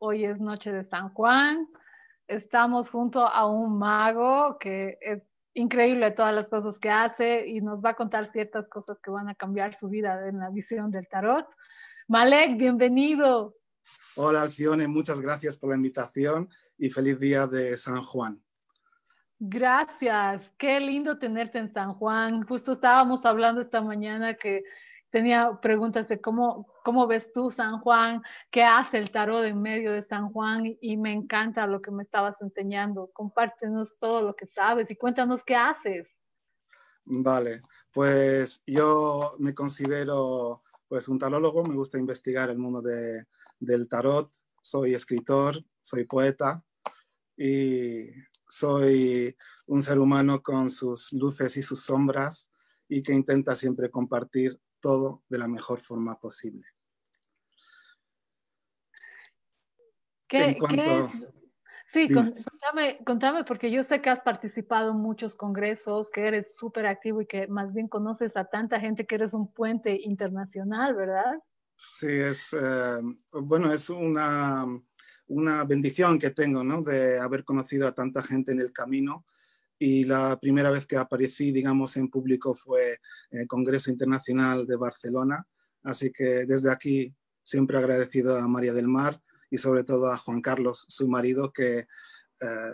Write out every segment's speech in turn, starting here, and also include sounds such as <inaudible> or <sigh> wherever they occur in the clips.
hoy es noche de San Juan. Estamos junto a un mago que es increíble todas las cosas que hace y nos va a contar ciertas cosas que van a cambiar su vida en la visión del tarot. Malek, bienvenido. Hola Alcione, muchas gracias por la invitación y feliz día de San Juan. Gracias, qué lindo tenerte en San Juan. Justo estábamos hablando esta mañana que tenía preguntas de cómo, cómo ves tú San Juan, qué hace el tarot en medio de San Juan y me encanta lo que me estabas enseñando. Compártenos todo lo que sabes y cuéntanos qué haces. Vale, pues yo me considero pues un tarólogo, me gusta investigar el mundo del tarot, soy escritor, soy poeta y soy un ser humano con sus luces y sus sombras y que intenta siempre compartir todo de la mejor forma posible. ¿Qué, Sí, contame, porque yo sé que has participado en muchos congresos, que eres súper activo y que más bien conoces a tanta gente que eres un puente internacional, ¿verdad? Sí, es, eh, bueno, es una, una bendición que tengo, ¿no? De haber conocido a tanta gente en el camino y la primera vez que aparecí, digamos, en público fue en el Congreso Internacional de Barcelona. Así que desde aquí siempre agradecido a María del Mar y sobre todo a Juan Carlos, su marido, que eh,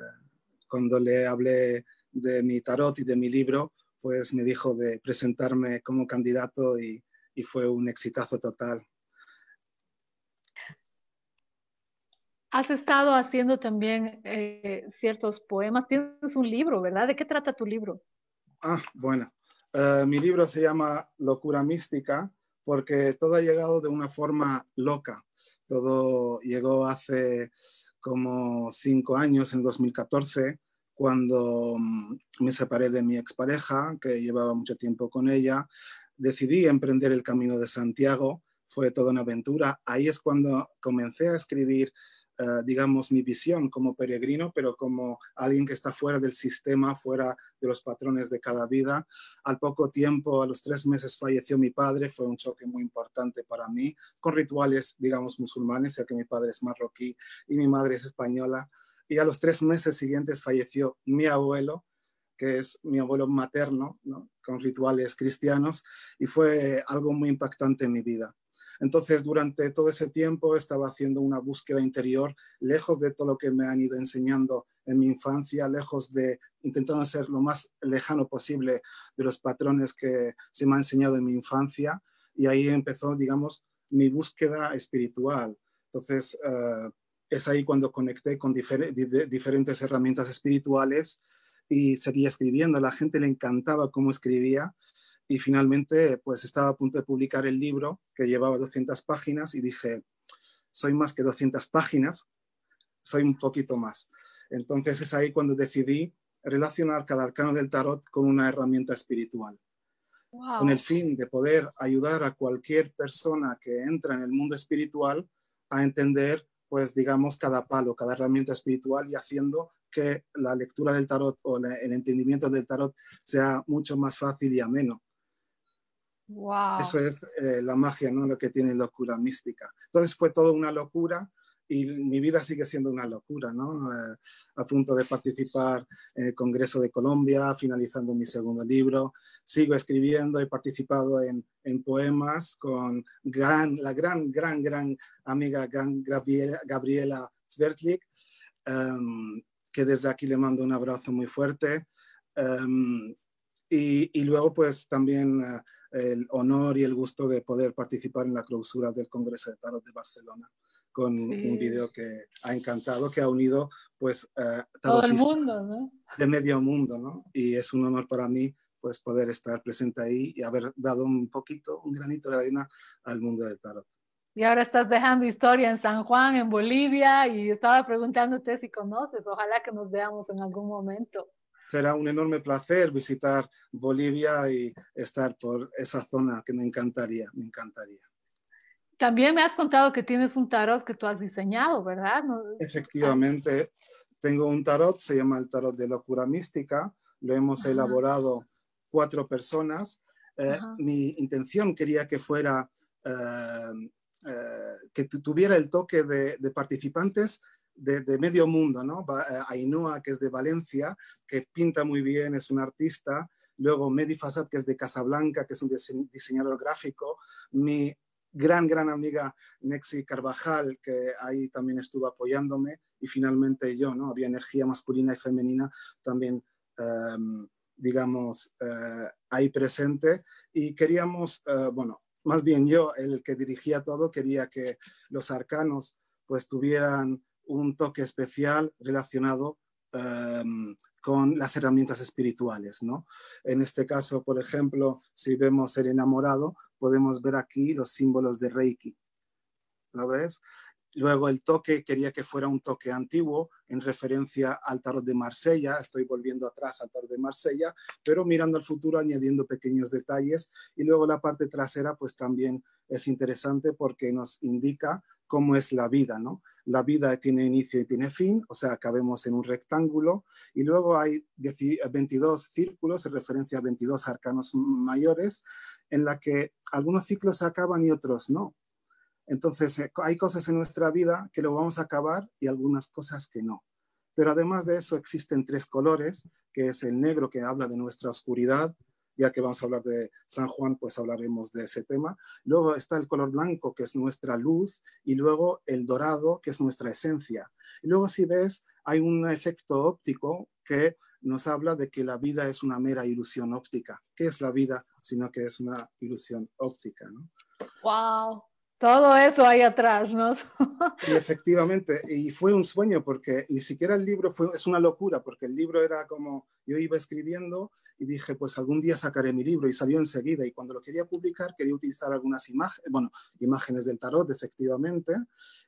cuando le hablé de mi tarot y de mi libro, pues me dijo de presentarme como candidato y fue un exitazo total. Has estado haciendo también eh, ciertos poemas. Tienes un libro, ¿verdad? ¿De qué trata tu libro? Ah, bueno. Eh, mi libro se llama Locura Mística porque todo ha llegado de una forma loca. Todo llegó hace como cinco años, en 2014, cuando mm, me separé de mi expareja, que llevaba mucho tiempo con ella. Decidí emprender el camino de Santiago. Fue toda una aventura. Ahí es cuando comencé a escribir eh, digamos, mi visión como peregrino, pero como alguien que está fuera del sistema, fuera de los patrones de cada vida. Al poco tiempo, a los tres meses, falleció mi padre, fue un choque muy importante para mí, con rituales, digamos, musulmanes, ya que mi padre es marroquí y mi madre es española. Y a los tres meses siguientes falleció mi abuelo, que es mi abuelo materno, con rituales cristianos, y fue algo muy impactante en mi vida. Entonces, durante todo ese tiempo estaba haciendo una búsqueda interior, lejos de todo lo que me han ido enseñando en mi infancia, lejos de intentando ser lo más lejano posible de los patrones que se me han enseñado en mi infancia. Y ahí empezó, digamos, mi búsqueda espiritual. Entonces, eh, es ahí cuando conecté con diferentes herramientas espirituales y seguía escribiendo. A la gente le encantaba cómo escribía y finalmente pues estaba a punto de publicar el libro que llevaba 200 páginas y dije, soy más que 200 páginas, soy un poquito más. Entonces es ahí cuando decidí relacionar cada arcano del tarot con una herramienta espiritual. Con el fin de poder ayudar a cualquier persona que entra en el mundo espiritual a entender, pues digamos, cada palo, cada herramienta espiritual y haciendo que la lectura del tarot o el entendimiento del tarot sea mucho más fácil y ameno. Eso es eh, la magia, ¿no? Lo que tiene locura mística. Entonces fue todo una locura y mi vida sigue siendo una locura, ¿no? Eh, a punto de participar en el Congreso de Colombia, finalizando mi segundo libro, sigo escribiendo, he participado en, en poemas con gran, la gran, gran, gran amiga Gabriela, Gabriela Zvertlik, em, que desde aquí le mando un abrazo muy fuerte. Em, y, y, luego, pues también... Eh, el honor y el gusto de poder participar en la clausura del Congreso de Tarot de Barcelona con un video que ha encantado, que ha unido pues eh, todo el mundo, ¿no? de medio mundo, ¿no? Y es un honor para mí pues poder estar presente ahí y haber dado un poquito, un granito de arena al mundo de tarot. Y ahora estás dejando historia en San Juan, en Bolivia, y estaba preguntándote si conoces, ojalá que nos veamos en algún momento será un enorme placer visitar Bolivia y estar por esa zona que me encantaría, me encantaría. También me has contado que tienes un tarot que tú has diseñado, ¿verdad? Efectivamente, tengo un tarot, se llama el tarot de locura mística, lo hemos elaborado cuatro personas. Eh, mi intención quería que fuera, eh, eh, que tuviera el toque de, de participantes de, medio mundo, ¿no? Eh, Ainhoa, que es de Valencia, que pinta muy bien, es un artista. Luego Medi Fasad, que es de Casablanca, que es un diseñador gráfico. Mi gran, gran amiga Nexi Carvajal, que ahí también estuvo apoyándome, y finalmente yo, ¿no? Había energía masculina y femenina también, em, digamos, eh, ahí presente. Y queríamos, eh, bueno, más bien yo, el que dirigía todo, quería que los arcanos pues tuvieran un toque especial relacionado em, con las herramientas espirituales. ¿no? En este caso, por ejemplo, si vemos el enamorado, podemos ver aquí los símbolos de Reiki. ¿Lo ves? Luego el toque, quería que fuera un toque antiguo en referencia al tarot de Marsella, estoy volviendo atrás al tarot de Marsella, pero mirando al futuro, añadiendo pequeños detalles. Y luego la parte trasera, pues también es interesante porque nos indica cómo es la vida, ¿no? La vida tiene inicio y tiene fin, o sea, acabemos en un rectángulo y luego hay 22 círculos, en referencia a 22 arcanos mayores, en la que algunos ciclos se acaban y otros no. Entonces, eh, hay cosas en nuestra vida que lo vamos a acabar y algunas cosas que no. Pero además de eso existen tres colores, que es el negro que habla de nuestra oscuridad, ya que vamos a hablar de San Juan, pues hablaremos de ese tema. Luego está el color blanco, que es nuestra luz, y luego el dorado, que es nuestra esencia. Y luego si ves, hay un efecto óptico que nos habla de que la vida es una mera ilusión óptica. ¿Qué es la vida sino que es una ilusión óptica? ¿no? ¡Wow! Todo eso hay atrás, ¿no? <laughs> y efectivamente, y fue un sueño porque ni siquiera el libro fue, es una locura, porque el libro era como, yo iba escribiendo y dije, pues algún día sacaré mi libro y salió enseguida y cuando lo quería publicar quería utilizar algunas imágenes, bueno, imágenes del tarot, efectivamente,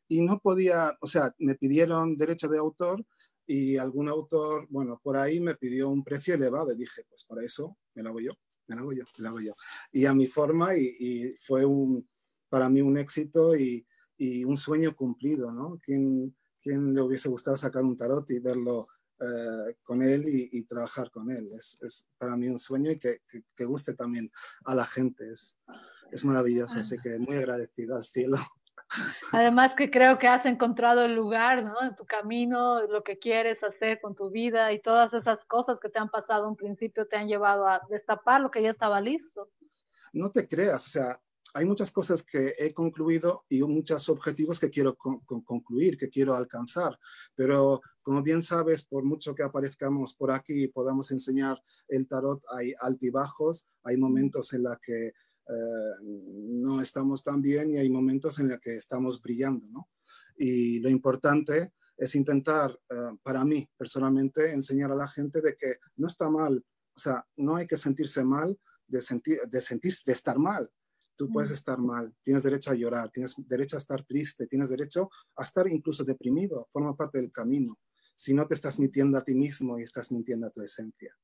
y no podía, o sea, me pidieron derecho de autor y algún autor, bueno, por ahí me pidió un precio elevado y dije, pues para eso me lo hago yo, me lo hago yo, me lo hago yo. Y a mi forma y fue un para mí un éxito y, y un sueño cumplido, ¿no? ¿Quién, le hubiese gustado sacar un tarot y verlo eh, con él y, trabajar con él? Es, es, para mí un sueño y que, que, guste también a la gente. Es, es maravilloso, así que muy agradecido al cielo. <laughs> Además que creo que has encontrado el lugar, ¿no? En tu camino, lo que quieres hacer con tu vida y todas esas cosas que te han pasado un principio te han llevado a destapar lo que ya estaba listo. No te creas, o sea, hay muchas cosas que he concluido y muchos objetivos que quiero concluir, que quiero alcanzar, pero como bien sabes, por mucho que aparezcamos por aquí y podamos enseñar el tarot, hay altibajos, hay momentos en los que eh, no estamos tan bien y hay momentos en los que estamos brillando, ¿no? Y lo importante es intentar, eh, para mí personalmente, enseñar a la gente de que no está mal, o sea, no hay que sentirse mal de, sentir, de, de estar mal, Tú puedes estar mal, tienes derecho a llorar, tienes derecho a estar triste, tienes derecho a estar incluso deprimido, forma parte del camino. Si no te estás mintiendo a ti mismo y estás mintiendo a tu esencia.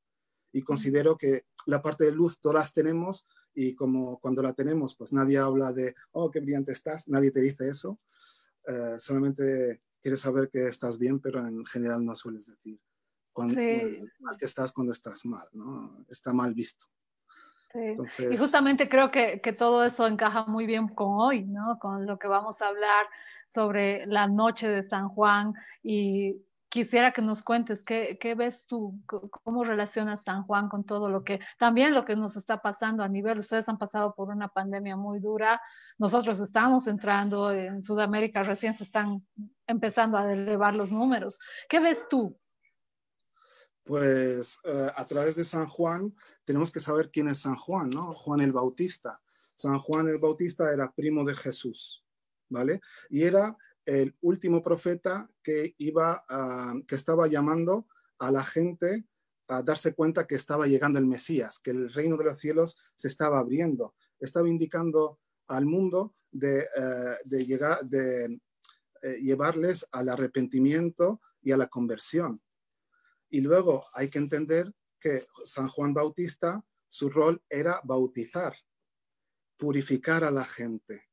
Y considero que la parte de luz todas tenemos y como cuando la tenemos, pues nadie habla de, oh, qué brillante estás, nadie te dice eso. Eh, solamente quieres saber que estás bien, pero en general no sueles decir cuando, mal que estás cuando estás mal, ¿no? Está mal visto y justamente creo que, todo eso encaja muy bien con hoy, ¿no? Con lo que vamos a hablar sobre la noche de San Juan y quisiera que nos cuentes qué, qué ves tú, cómo relacionas San Juan con todo lo que, también lo que nos está pasando a nivel, ustedes han pasado por una pandemia muy dura, nosotros estamos entrando en Sudamérica, recién se están empezando a elevar los números. ¿Qué ves tú? pues eh, a través de San Juan tenemos que saber quién es San Juan, ¿no? Juan el Bautista. San Juan el Bautista era primo de Jesús, ¿vale? Y era el último profeta que iba, que estaba llamando a la gente a darse cuenta que estaba llegando el Mesías, que el reino de los cielos se estaba abriendo, estaba indicando al mundo de, eh, llegar, de eh, llevarles al arrepentimiento y a la conversión. Y luego hay que entender que San Juan Bautista, su rol era bautizar, purificar a la gente.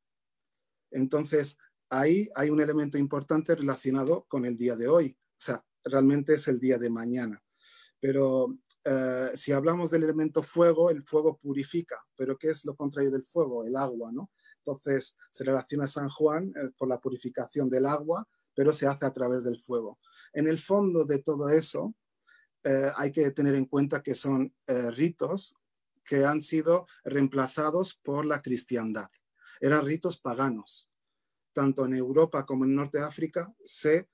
Entonces, ahí hay un elemento importante relacionado con el día de hoy. O sea, realmente es el día de mañana. Pero eh, si hablamos del elemento fuego, el fuego purifica, pero ¿qué es lo contrario del fuego? El agua, ¿no? Entonces se relaciona San Juan eh, por la purificación del agua, pero se hace a través del fuego. En el fondo de todo eso, eh, hay que tener en cuenta que son eh, ritos que han sido reemplazados por la cristiandad. Eran ritos paganos. Tanto en Europa como en Norte de África se eh,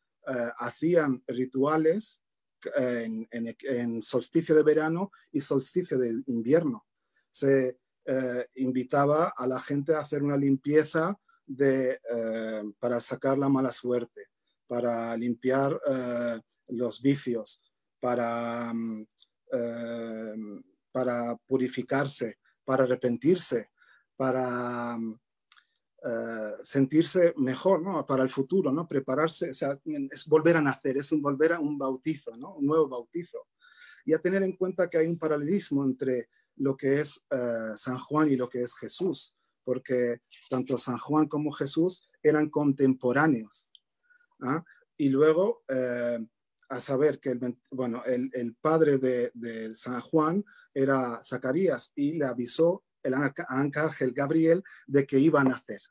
hacían rituales en, solsticio de verano y solsticio de invierno. Se invitaba a la gente a hacer una limpieza para sacar la mala suerte, para limpiar los vicios, Mm, em, para, purificarse, para arrepentirse, para mm, eh, sentirse mejor, Para el futuro, ¿no? Prepararse, es volver a nacer, es un volver a un bautizo, ¿no? Un nuevo bautizo. Y a tener en cuenta que hay un paralelismo entre lo que es eh, San Juan y lo que es Jesús, porque tanto San Juan como Jesús eran contemporáneos. ¿ah? Y luego eh, a saber que el, bueno, el, padre de, San Juan era Zacarías y le avisó el ángel Gabriel de que iba a nacer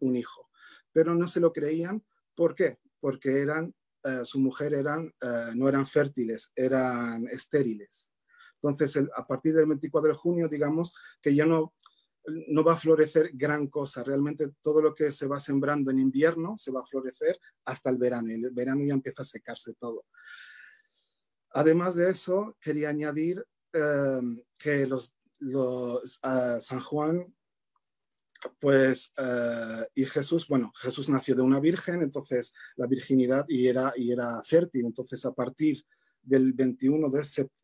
un hijo. Pero no se lo creían. ¿Por qué? Porque eran, eh, su mujer eran, eh, no eran fértiles, eran estériles. Entonces, a partir del 24 de junio, digamos que ya no, no va a florecer gran cosa. Realmente todo lo que se va sembrando en invierno se va a florecer hasta el verano. el verano ya empieza a secarse todo. Además de eso, quería añadir em, que los, San Juan pues eh, y Jesús, bueno, Jesús nació de una virgen, entonces la virginidad y era, y era fértil, entonces a partir del 21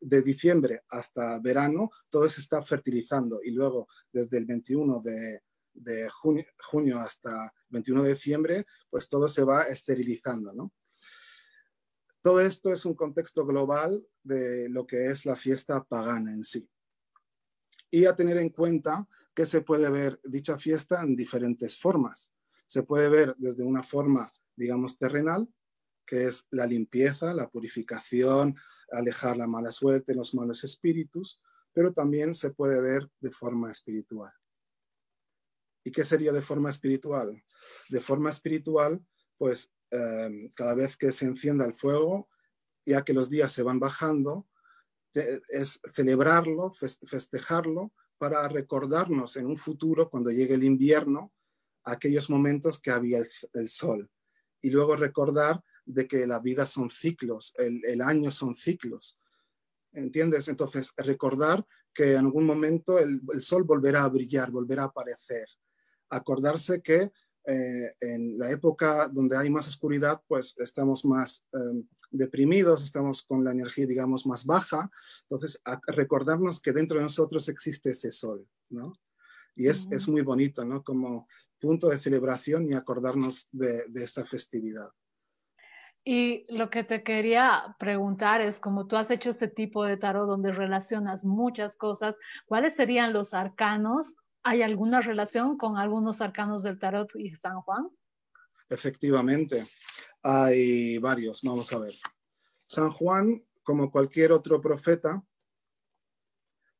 de, diciembre hasta verano, todo se está fertilizando y luego desde el 21 de, junio, junio, hasta 21 de diciembre, pues todo se va esterilizando. Todo esto es un contexto global de lo que es la fiesta pagana en sí. Y a tener en cuenta que se puede ver dicha fiesta en diferentes formas. Se puede ver desde una forma, digamos, terrenal, que es la limpieza, la purificación, alejar la mala suerte, los malos espíritus, pero también se puede ver de forma espiritual. ¿Y qué sería de forma espiritual? De forma espiritual, pues em, cada vez que se encienda el fuego, ya que los días se van bajando, es celebrarlo, festejarlo, para recordarnos en un futuro, cuando llegue el invierno, aquellos momentos que había el sol. Y luego recordar de que la vida son ciclos, el, año son ciclos. ¿Entiendes? Entonces, recordar que en algún momento el, sol volverá a brillar, volverá a aparecer. Acordarse que eh, en la época donde hay más oscuridad, pues estamos más em, deprimidos, estamos con la energía, digamos, más baja. Entonces, recordarnos que dentro de nosotros existe ese sol, Y es, muy bonito, ¿no? Como punto de celebración y acordarnos de esta festividad. Y lo que te quería preguntar es, como tú has hecho este tipo de tarot donde relacionas muchas cosas, ¿cuáles serían los arcanos? ¿Hay alguna relación con algunos arcanos del tarot y San Juan? Efectivamente, hay varios, vamos a ver. San Juan, como cualquier otro profeta,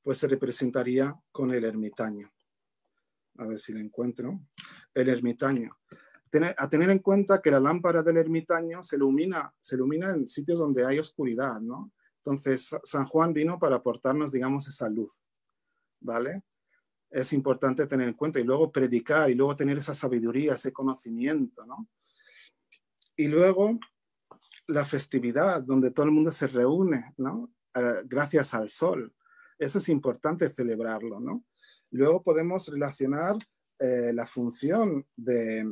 pues se representaría con el ermitaño. A ver si lo encuentro. El ermitaño a tener en cuenta que la lámpara del ermitaño se ilumina, se ilumina en sitios donde hay oscuridad, ¿no? Entonces, San Juan vino para aportarnos, digamos, esa luz, ¿vale? Es importante tener en cuenta y luego predicar y luego tener esa sabiduría, ese conocimiento, ¿no? Y luego la festividad, donde todo el mundo se reúne, ¿no? Gracias al sol. Eso es importante celebrarlo, ¿no? Luego podemos relacionar eh, la función de,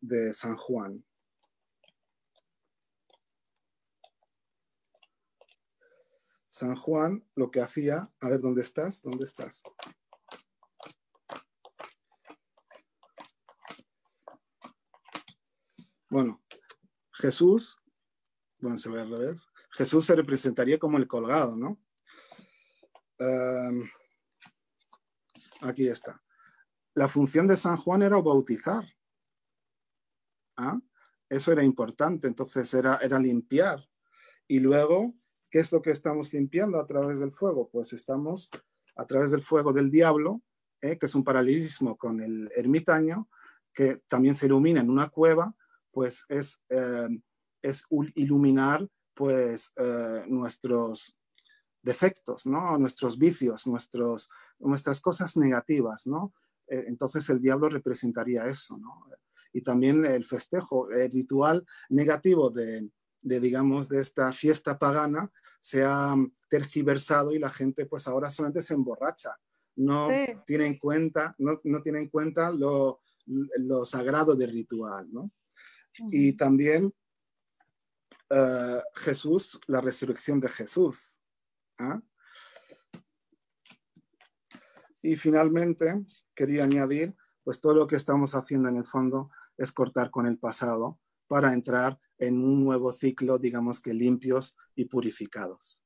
de San Juan. San Juan lo que hacía, a ver, ¿dónde estás? ¿Dónde estás? Bueno, Jesús, bueno, se ve al revés. Jesús se representaría como el colgado, ¿no? Em, aquí está. La función de San Juan era bautizar. ¿ah? Eso era importante, entonces era, era limpiar. Y luego, ¿qué es lo que estamos limpiando a través del fuego? Pues estamos a través del fuego del diablo, ¿eh? que es un paralelismo con el ermitaño, que también se ilumina en una cueva, pues es, eh, iluminar pues eh, nuestros defectos, Nuestros vicios, nuestros, nuestras cosas negativas, ¿no? entonces el diablo representaría eso, ¿no? y también el festejo, el ritual negativo de, de digamos, de esta fiesta pagana se ha tergiversado y la gente pues ahora solamente se emborracha, no tiene en cuenta, no, cuenta lo, sagrado del ritual, ¿no? Y también eh, Jesús, la resurrección de Jesús. ¿ah? Y finalmente, quería añadir, pues todo lo que estamos haciendo en el fondo es cortar con el pasado para entrar en un nuevo ciclo, digamos que limpios y purificados.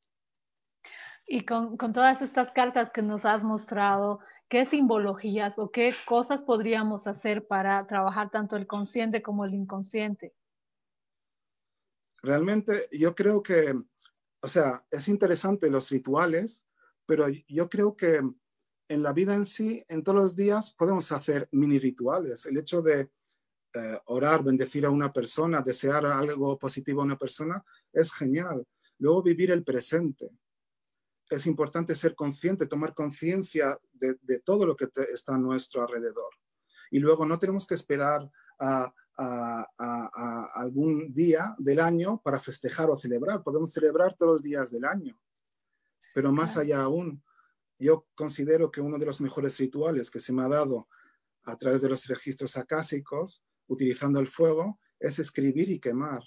Y con, con todas estas cartas que nos has mostrado, ¿qué simbologías o qué cosas podríamos hacer para trabajar tanto el consciente como el inconsciente? Realmente yo creo que, o sea, es interesante los rituales, pero yo creo que en la vida en sí, en todos los días podemos hacer mini rituales. El hecho de eh, orar, bendecir a una persona, desear algo positivo a una persona, es genial. Luego vivir el presente. Es importante ser consciente, tomar conciencia de, todo lo que está a nuestro alrededor. Y luego no tenemos que esperar a, a, algún día del año para festejar o celebrar. Podemos celebrar todos los días del año. Pero más allá aún, yo considero que uno de los mejores rituales que se me ha dado a través de los registros acásicos utilizando el fuego es escribir y quemar.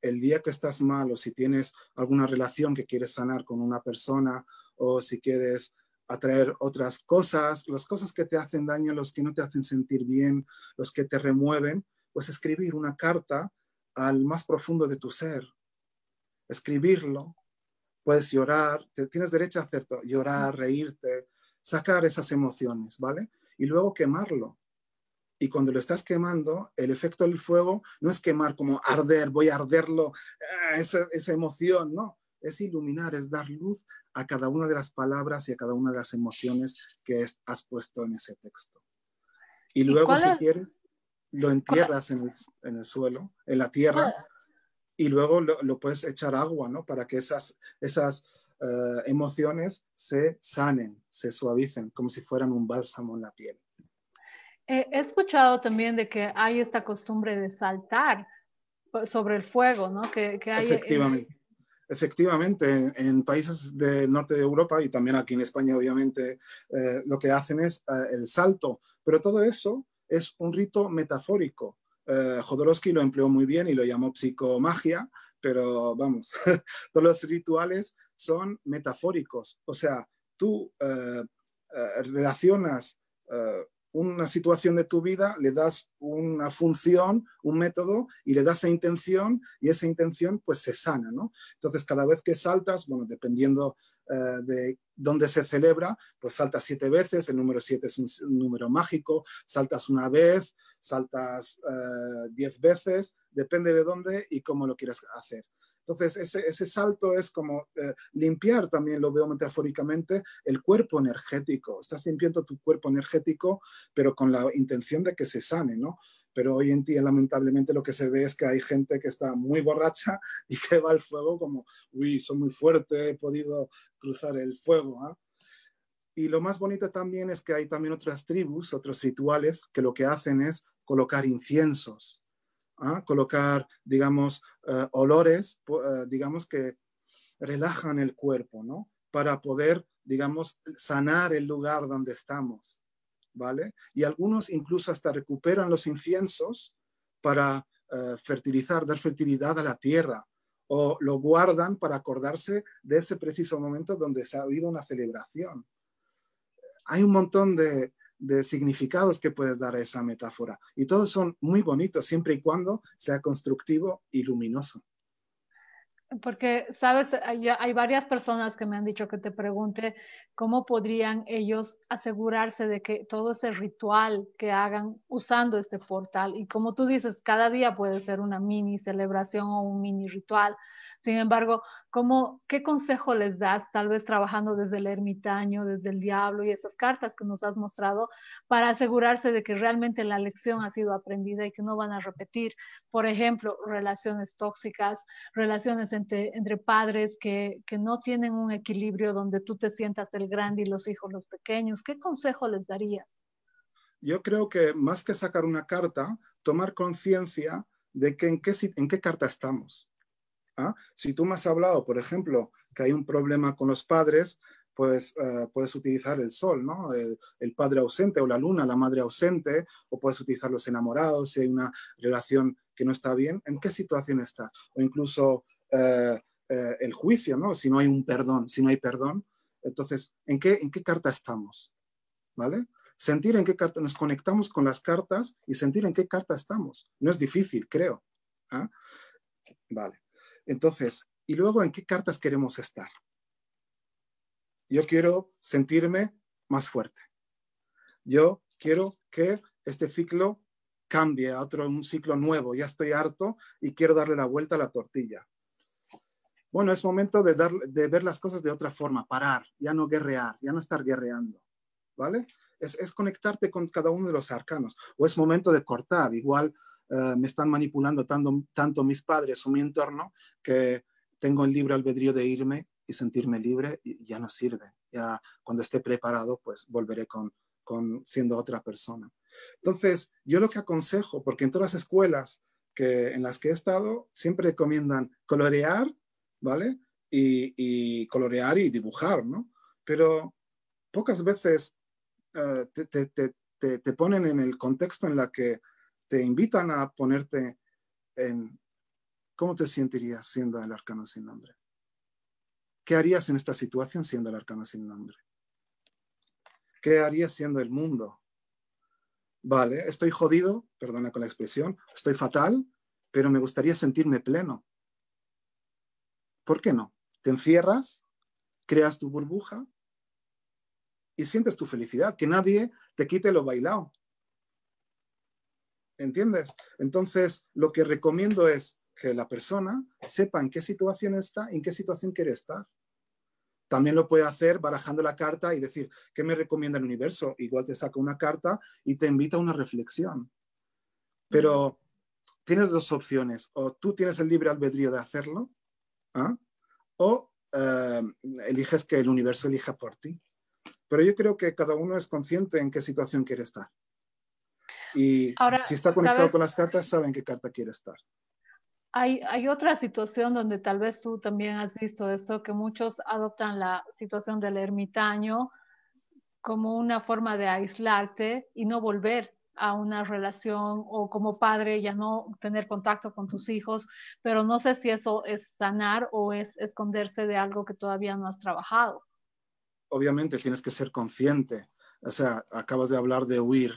El día que estás mal o si tienes alguna relación que quieres sanar con una persona o si quieres atraer otras cosas, las cosas que te hacen daño, los que no te hacen sentir bien, los que te remueven, pues escribir una carta al más profundo de tu ser. Escribirlo, puedes llorar, tienes derecho a hacerlo, llorar, reírte, sacar esas emociones, ¿vale? Y luego quemarlo y cuando lo estás quemando, el efecto del fuego no es quemar como arder, voy a arderlo, ah, esa, esa emoción, no, es iluminar, es dar luz a cada una de las palabras y a cada una de las emociones que has puesto en ese texto. Y luego, si quieres, lo entierras en el, suelo, en la tierra, ah. y luego lo, puedes echar agua, ¿no? Para que esas, esas eh, emociones se sanen, se suavicen, como si fueran un bálsamo en la piel he escuchado también de que hay esta costumbre de saltar sobre el fuego, ¿no? Que, efectivamente, efectivamente, en, países del norte de Europa y también aquí en España, obviamente, eh, lo que hacen es eh, el salto, pero todo eso es un rito metafórico. Eh, Jodorowsky lo empleó muy bien y lo llamó psicomagia, pero vamos, <laughs> todos los rituales son metafóricos, o sea, tú relacionas una situación de tu vida, le das una función, un método y le das esa intención y esa intención pues se sana, ¿no? Entonces cada vez que saltas, bueno, dependiendo eh, de dónde se celebra, pues saltas siete veces, el número siete es un, número mágico, saltas una vez, saltas eh, diez veces, depende de dónde y cómo lo quieras hacer. Entonces, ese, salto es como eh, limpiar, también lo veo metafóricamente, el cuerpo energético. Estás limpiando tu cuerpo energético, pero con la intención de que se sane, ¿no? Pero hoy en día, lamentablemente, lo que se ve es que hay gente que está muy borracha <laughs> y que va al fuego como, uy, soy muy fuerte, he podido cruzar el fuego, ¿ah? Y lo más bonito también es que hay también otras tribus, otros rituales, que lo que hacen es colocar inciensos ¿ah? colocar, digamos, eh, olores, eh, digamos, que relajan el cuerpo, ¿no? Para poder, digamos, sanar el lugar donde estamos, ¿vale? Y algunos incluso hasta recuperan los inciensos para eh, fertilizar, dar fertilidad a la tierra, o lo guardan para acordarse de ese preciso momento donde se ha habido una celebración. Hay un montón de, de significados que puedes dar a esa metáfora. Y todos son muy bonitos siempre y cuando sea constructivo y luminoso. Porque, sabes, hay, varias personas que me han dicho que te pregunte cómo podrían ellos asegurarse de que todo ese ritual que hagan usando este portal, y como tú dices, cada día puede ser una mini celebración o un mini ritual, sin embargo, ¿qué consejo les das, tal vez trabajando desde el ermitaño, desde el diablo y esas cartas que nos has mostrado, para asegurarse de que realmente la lección ha sido aprendida y que no van a repetir? Por ejemplo, relaciones tóxicas, relaciones entre, padres que, no tienen un equilibrio donde tú te sientas el grande y los hijos los pequeños. ¿Qué consejo les darías? yo creo que más que sacar una carta, tomar conciencia de que en qué carta estamos. ¿ah? Si tú me has hablado, por ejemplo, que hay un problema con los padres, pues eh, puedes utilizar el sol, ¿no? El, padre ausente o la luna, la madre ausente, o puedes utilizar los enamorados si hay una relación que no está bien, ¿en qué situación estás? O incluso eh, eh, el juicio, ¿no? Si no hay un perdón, si no hay perdón. Entonces, ¿en qué, carta estamos? ¿Vale? Sentir en qué carta, nos conectamos con las cartas y sentir en qué carta estamos. No es difícil, creo. ¿ah? Vale. Entonces, ¿y luego en qué cartas queremos estar? Yo quiero sentirme más fuerte. Yo quiero que este ciclo cambie a otro, un ciclo nuevo. Ya estoy harto y quiero darle la vuelta a la tortilla. Bueno, es momento de, dar, de ver las cosas de otra forma, parar, ya no guerrear, ya no estar guerreando. ¿Vale? Es, es, conectarte con cada uno de los arcanos. O es momento de cortar. Igual eh, me están manipulando tanto, tanto mis padres o mi entorno que tengo el libre albedrío de irme y sentirme libre y ya no sirve. Ya cuando esté preparado, pues volveré con, siendo otra persona. Entonces, yo lo que aconsejo, porque en todas las escuelas que, en las que he estado, siempre recomiendan colorear, ¿vale? Y, colorear y dibujar, ¿no? Pero pocas veces eh, te, te, ponen en el contexto en la que te invitan a ponerte en, ¿cómo te sentirías siendo el arcano sin nombre? ¿Qué harías en esta situación siendo el arcano sin nombre? ¿Qué harías siendo el mundo? Vale, estoy jodido, perdona con la expresión, estoy fatal, pero me gustaría sentirme pleno. ¿Por qué no? Te encierras, creas tu burbuja y sientes tu felicidad, que nadie te quite lo bailado, ¿Entiendes? Entonces, lo que recomiendo es que la persona sepa en qué situación está, y en qué situación quiere estar. También lo puede hacer barajando la carta y decir, ¿qué me recomienda el universo? Igual te saca una carta y te invita a una reflexión. Pero tienes dos opciones. O tú tienes el libre albedrío de hacerlo, ¿ah? o eh, eliges que el universo elija por ti. Pero yo creo que cada uno es consciente en qué situación quiere estar. Y Ahora, si está conectado con las cartas, saben qué carta quiere estar. Hay, hay, otra situación donde tal vez tú también has visto esto, que muchos adoptan la situación del ermitaño como una forma de aislarte y no volver a una relación o como padre ya no tener contacto con tus hijos, pero no sé si eso es sanar o es esconderse de algo que todavía no has trabajado. Obviamente tienes que ser consciente, o sea, acabas de hablar de huir,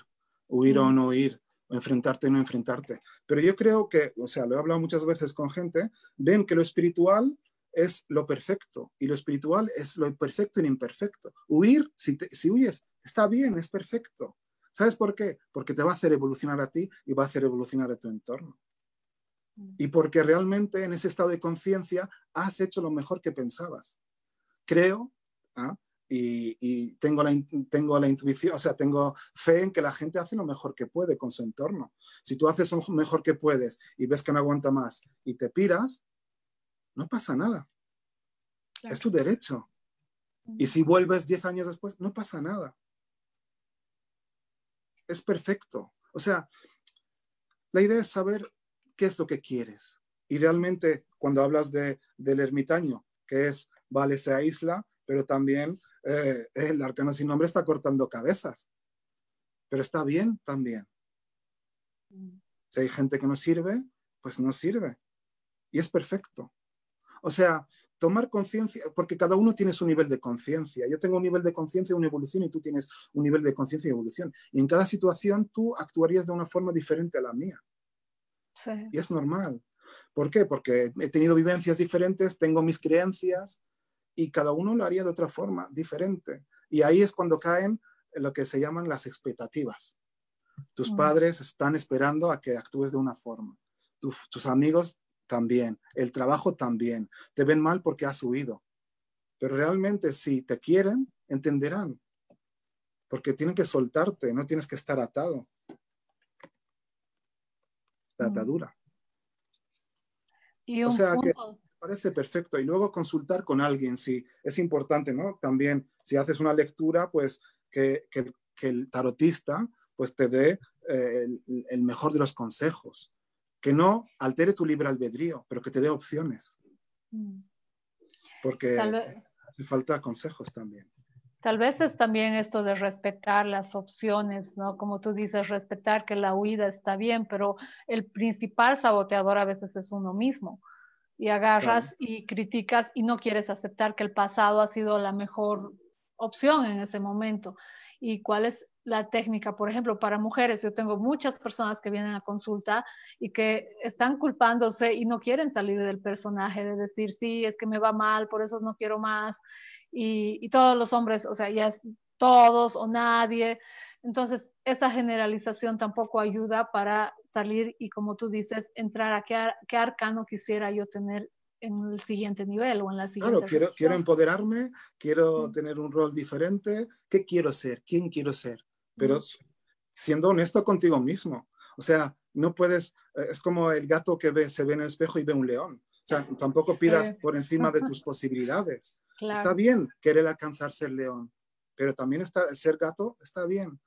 huir o mm. no huir, enfrentarte o no enfrentarte. Pero yo creo que, o sea, lo he hablado muchas veces con gente, ven que lo espiritual es lo perfecto y lo espiritual es lo perfecto y lo imperfecto. Huir, si, huyes, está bien, es perfecto. ¿Sabes por qué? Porque te va a hacer evolucionar a ti y va a hacer evolucionar a tu entorno. Mm. Y porque realmente en ese estado de conciencia has hecho lo mejor que pensabas. Creo ¿ah? y, tengo, la, tengo la intuición, o sea, tengo fe en que la gente hace lo mejor que puede con su entorno. Si tú haces lo mejor que puedes y ves que no aguanta más y te piras, no pasa nada. Es tu derecho. Y si vuelves 10 años después, no pasa nada. Es perfecto. O sea, la idea es saber qué es lo que quieres. Y realmente cuando hablas del ermitaño, que es, vale, se isla pero también eh, el arcano sin nombre está cortando cabezas. Pero está bien también. Si hay gente que no sirve, pues no sirve. Y es perfecto. O sea, tomar conciencia, porque cada uno tiene su nivel de conciencia. Yo tengo un nivel de conciencia y una evolución y tú tienes un nivel de conciencia y evolución. Y en cada situación tú actuarías de una forma diferente a la mía. Y es normal. ¿Por qué? Porque he tenido vivencias diferentes, tengo mis creencias, y cada uno lo haría de otra forma, diferente. Y ahí es cuando caen lo que se llaman las expectativas. Tus mm. padres están esperando a que actúes de una forma, tus amigos también, el trabajo también, te ven mal porque has huido. Pero realmente si te quieren, entenderán, porque tienen que soltarte, no tienes que estar atado. La mm. atadura. Y o sea que, parece perfecto. Y luego consultar con alguien, si es importante, ¿no? También, si haces una lectura, pues que, el tarotista pues te dé eh, el, mejor de los consejos. Que no altere tu libre albedrío, pero que te dé opciones. Mm. Porque hace falta consejos también. Tal vez es también esto de respetar las opciones, ¿no? Como tú dices, respetar que la huida está bien, pero el principal saboteador a veces es uno mismo y agarras y criticas y no quieres aceptar que el pasado ha sido la mejor opción en ese momento y cuál es la técnica, por ejemplo, para mujeres. Yo tengo muchas personas que vienen a consulta y que están culpándose y no quieren salir del personaje, de decir, sí, es que me va mal, por eso no quiero más. Y, y todos los hombres, o sea, ya es todos o nadie, entonces, esa generalización tampoco ayuda para salir y, como tú dices, entrar a qué, arcano quisiera yo tener en el siguiente nivel o en la siguiente. Claro, quiero, empoderarme, quiero tener un rol diferente. ¿Qué quiero ser? ¿Quién quiero ser? Pero siendo honesto contigo mismo. O sea, no puedes, eh, es como el gato que ve, se ve en el espejo y ve un león. O sea, tampoco pidas por encima de tus <laughs> posibilidades. Está bien querer alcanzarse el león, pero también estar ser gato está bien.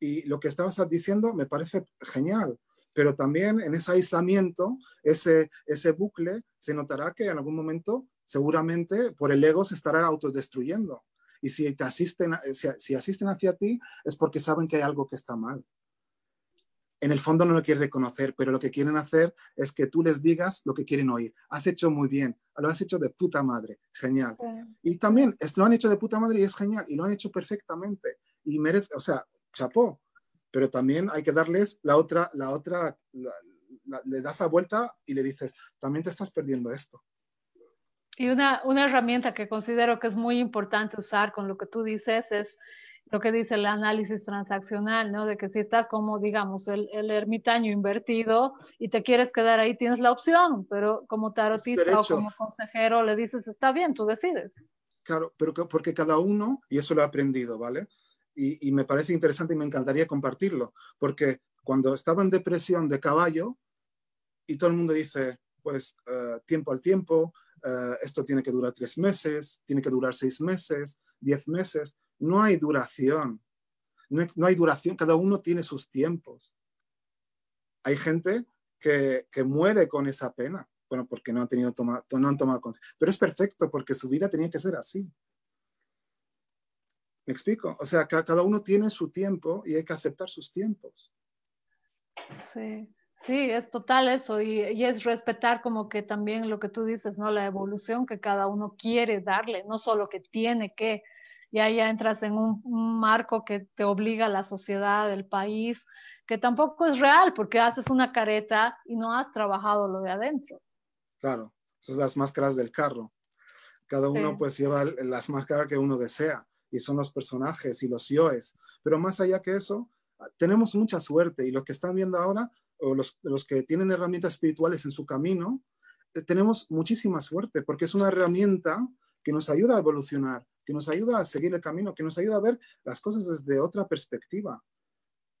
Y lo que estabas diciendo me parece genial, pero también en ese aislamiento, ese, ese bucle, se notará que en algún momento seguramente por el ego se estará autodestruyendo. Y si, te asisten, si, asisten hacia ti es porque saben que hay algo que está mal. En el fondo no lo quieren reconocer, pero lo que quieren hacer es que tú les digas lo que quieren oír. Has hecho muy bien, lo has hecho de puta madre, genial. Y también lo han hecho de puta madre y es genial, y lo han hecho perfectamente. Y merece, o sea, chapó. Pero también hay que darles la otra, la otra, le das la vuelta y le dices, también te estás perdiendo esto. Y una, una herramienta que considero que es muy importante usar con lo que tú dices es lo que dice el análisis transaccional, ¿no? De que si estás como, digamos, el, el, ermitaño invertido y te quieres quedar ahí, tienes la opción, pero como tarotista o como consejero le dices, está bien, tú decides. Claro, pero porque cada uno, y eso lo he aprendido, ¿vale? y, me parece interesante y me encantaría compartirlo, porque cuando estaba en depresión de caballo y todo el mundo dice, pues eh, tiempo al tiempo, eh, esto tiene que durar tres meses, tiene que durar seis meses, diez meses, no hay duración, no hay, duración, cada uno tiene sus tiempos. Hay gente que, muere con esa pena, bueno, porque no han, tenido toma, no han tomado conciencia, pero es perfecto porque su vida tenía que ser así. ¿Me explico? O sea, cada uno tiene su tiempo y hay que aceptar sus tiempos. Sí, sí, es total eso. Y, es respetar como que también lo que tú dices, ¿no? La evolución que cada uno quiere darle, no solo que tiene que. Ya, ya entras en un, marco que te obliga a la sociedad, el país, que tampoco es real porque haces una careta y no has trabajado lo de adentro. Claro, son las máscaras del carro. Cada uno pues lleva las máscaras que uno desea y son los personajes y los yoes. E pero más allá que eso, tenemos mucha suerte y los que están viendo ahora, o los, los que tienen herramientas espirituales en su camino, eh, tenemos muchísima suerte porque es una herramienta que nos ayuda a evolucionar, que nos ayuda a seguir el camino, que nos ayuda a ver las cosas desde otra perspectiva.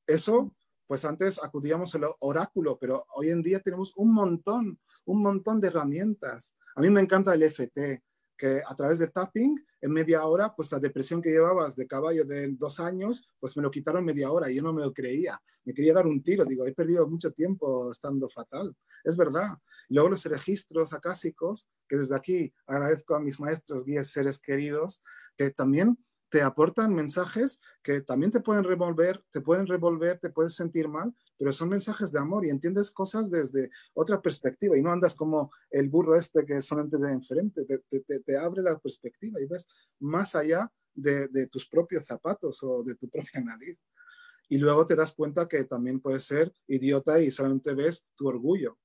Eso, pues antes acudíamos al oráculo, pero hoy en día tenemos un montón, un montón de herramientas. A mí me encanta el FT, que a través de tapping, en media hora, pues la depresión que llevabas de caballo de dos años, pues me lo quitaron media hora y yo no me lo creía. Me quería dar un tiro, digo, he perdido mucho tiempo estando fatal. Es verdad. luego los registros acásicos, que desde aquí agradezco a mis maestros, guías, seres queridos, que también te aportan mensajes que también te pueden revolver, te pueden revolver, te puedes sentir mal, pero son mensajes de amor y entiendes cosas desde otra perspectiva y no andas como el burro este que solamente ve enfrente, te, te, abre la perspectiva y ves más allá de, tus propios zapatos o de tu propia <laughs> nariz. Y luego te das cuenta que también puedes ser idiota y solamente ves tu orgullo.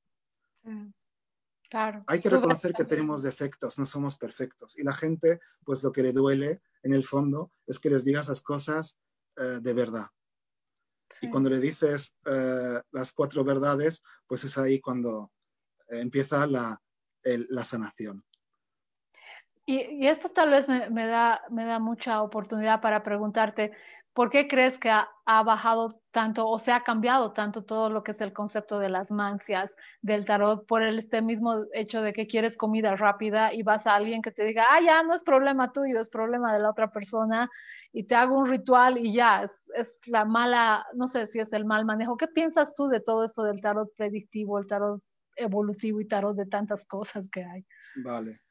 Hay que reconocer que tenemos defectos, no somos perfectos. Y la gente, pues lo que le duele en el fondo es que les digas esas cosas eh, de verdad. Y cuando le dices eh, las cuatro verdades, pues es ahí cuando eh, empieza la sanación. Y, esto tal vez me, da, me da mucha oportunidad para preguntarte, ¿por qué crees que ha, bajado tanto o se ha cambiado tanto todo lo que es el concepto de las mancias del tarot por el, este mismo hecho de que quieres comida rápida y vas a alguien que te diga, ah, ya no es problema tuyo, es problema de la otra persona y te hago un ritual y ya, es, es la mala, no sé si es el mal manejo. ¿Qué piensas tú de todo esto del tarot predictivo, el tarot evolutivo y tarot de tantas cosas que hay? Vale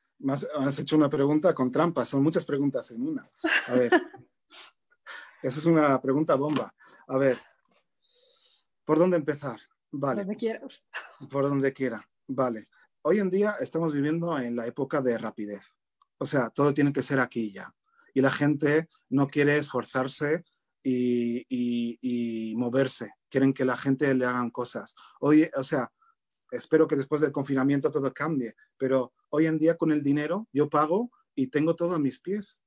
has hecho una pregunta con trampas, son muchas preguntas en una. A ver, <laughs> esa es una pregunta bomba. A ver, ¿por dónde empezar? Vale. Donde quieras. Por donde quiera, vale. Hoy en día estamos viviendo en la época de rapidez. O sea, todo tiene que ser aquí y ya. Y la gente no quiere esforzarse y, moverse. Quieren que la gente le hagan cosas. Hoy, o sea, Espero que después del confinamiento todo cambie, pero hoy en día con el dinero yo pago y tengo todo a mis pies.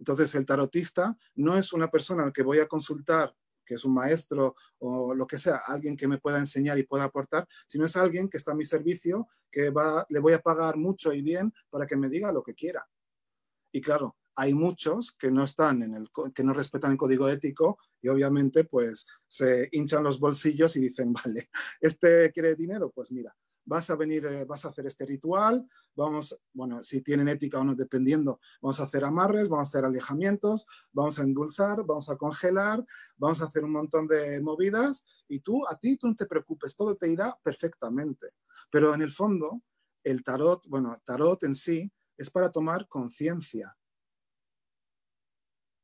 Entonces el tarotista no es una persona al que voy a consultar, que es un maestro o lo que sea, alguien que me pueda enseñar y pueda aportar, sino es alguien que está a mi servicio, que le voy a pagar mucho y bien para que me diga lo que quiera. Y claro, hay muchos que no están el que no respetan el código ético y obviamente pues se hinchan los bolsillos y dicen, <laughs> vale, este quiere dinero, pues mira, vas a venir, eh, vas a hacer este ritual, vamos, bueno, si tienen ética o no, dependiendo, vamos a hacer amarres, vamos a hacer alejamientos, vamos a endulzar, vamos a congelar, vamos a hacer un montón de movidas y tú, a ti, tú no te preocupes, todo te irá perfectamente. Pero en el fondo, el tarot, bueno, tarot en sí es para tomar conciencia,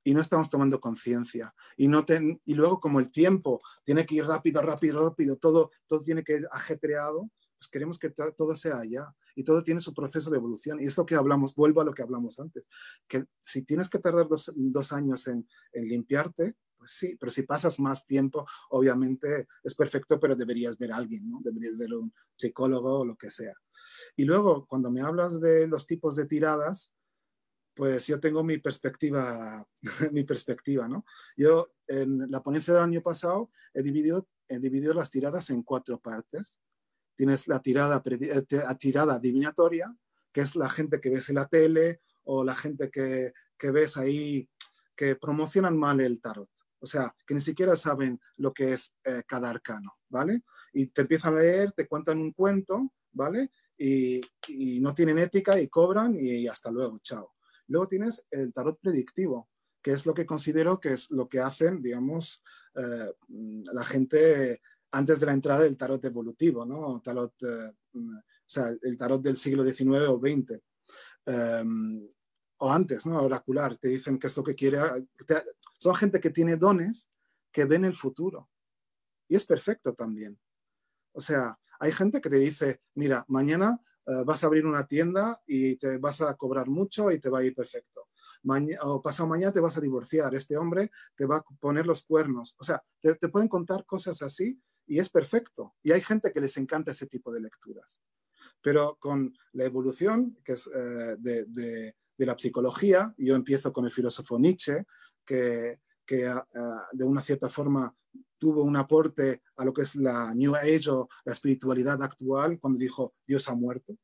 y no estamos tomando conciencia. Y, no y luego como el tiempo tiene que ir rápido, rápido, rápido, todo, todo tiene que ir ajetreado, pues queremos que todo sea allá, y todo tiene su proceso de evolución. Y es lo que hablamos, vuelvo a lo que hablamos antes, que si tienes que tardar dos, años en, en, limpiarte, pues sí, pero si pasas más tiempo, obviamente es perfecto, pero deberías ver a alguien, ¿no? Deberías ver un psicólogo o lo que sea. Y luego, cuando me hablas de los tipos de tiradas, pues yo tengo mi perspectiva, <laughs> mi perspectiva, ¿no? Yo en la ponencia del año pasado he dividido, dividido las tiradas en cuatro partes. Tienes la tirada, eh, tirada adivinatoria, que es la gente que ves en la tele o la gente que, que ves ahí que promocionan mal el tarot. O sea, que ni siquiera saben lo que es eh, cada arcano, ¿vale? Y te empiezan a leer, te cuentan un cuento, ¿vale? Y, y no tienen ética y cobran y hasta luego, chao. Luego tienes el tarot predictivo, que es lo que considero que es lo que hacen, digamos, eh, la gente antes de la entrada del tarot evolutivo, ¿no? Tarot, eh, mm, o sea, el tarot del siglo XIX o XX. Em, o antes, ¿no? Oracular, te dicen que es lo que quiere. son gente que tiene dones que ven el futuro. Y es perfecto también. O sea, hay gente que te dice, mira, mañana eh, vas a abrir una tienda y te vas a cobrar mucho y te va a ir perfecto. o pasado mañana te vas a divorciar, este hombre te va a poner los cuernos. O sea, te, pueden contar cosas así y es perfecto. Y hay gente que les encanta ese tipo de lecturas. Pero con la evolución que es, eh, de, la psicología, yo empiezo con el filósofo Nietzsche, que, ah, ah, de una cierta forma tuvo un aporte a lo que es la New Age o la espiritualidad actual cuando dijo Dios ha muerto.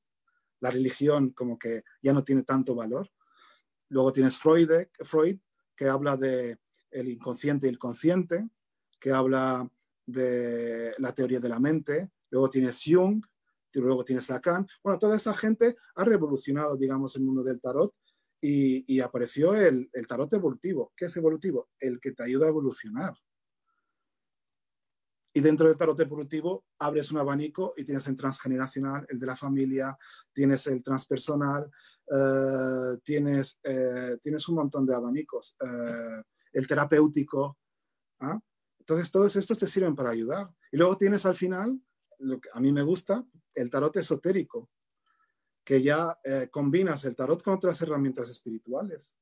La religión como que ya no tiene tanto valor. Luego tienes Freud, Freud que habla de el inconsciente y el consciente, que habla de la teoría de la mente. Luego tienes Jung, luego tienes Lacan. Bueno, toda esa gente ha revolucionado, digamos, el mundo del tarot y, apareció el, el tarot evolutivo. ¿Qué es evolutivo? El que te ayuda a evolucionar y dentro del tarot evolutivo abres un abanico y tienes el transgeneracional, el de la familia, tienes el transpersonal, eh, tienes, eh, tienes un montón de abanicos, eh, el terapéutico. ¿ah? Entonces, todos estos te sirven para ayudar. Y luego tienes al final, lo que a mí me gusta, el tarot esotérico, que ya combinas el tarot con otras herramientas espirituales.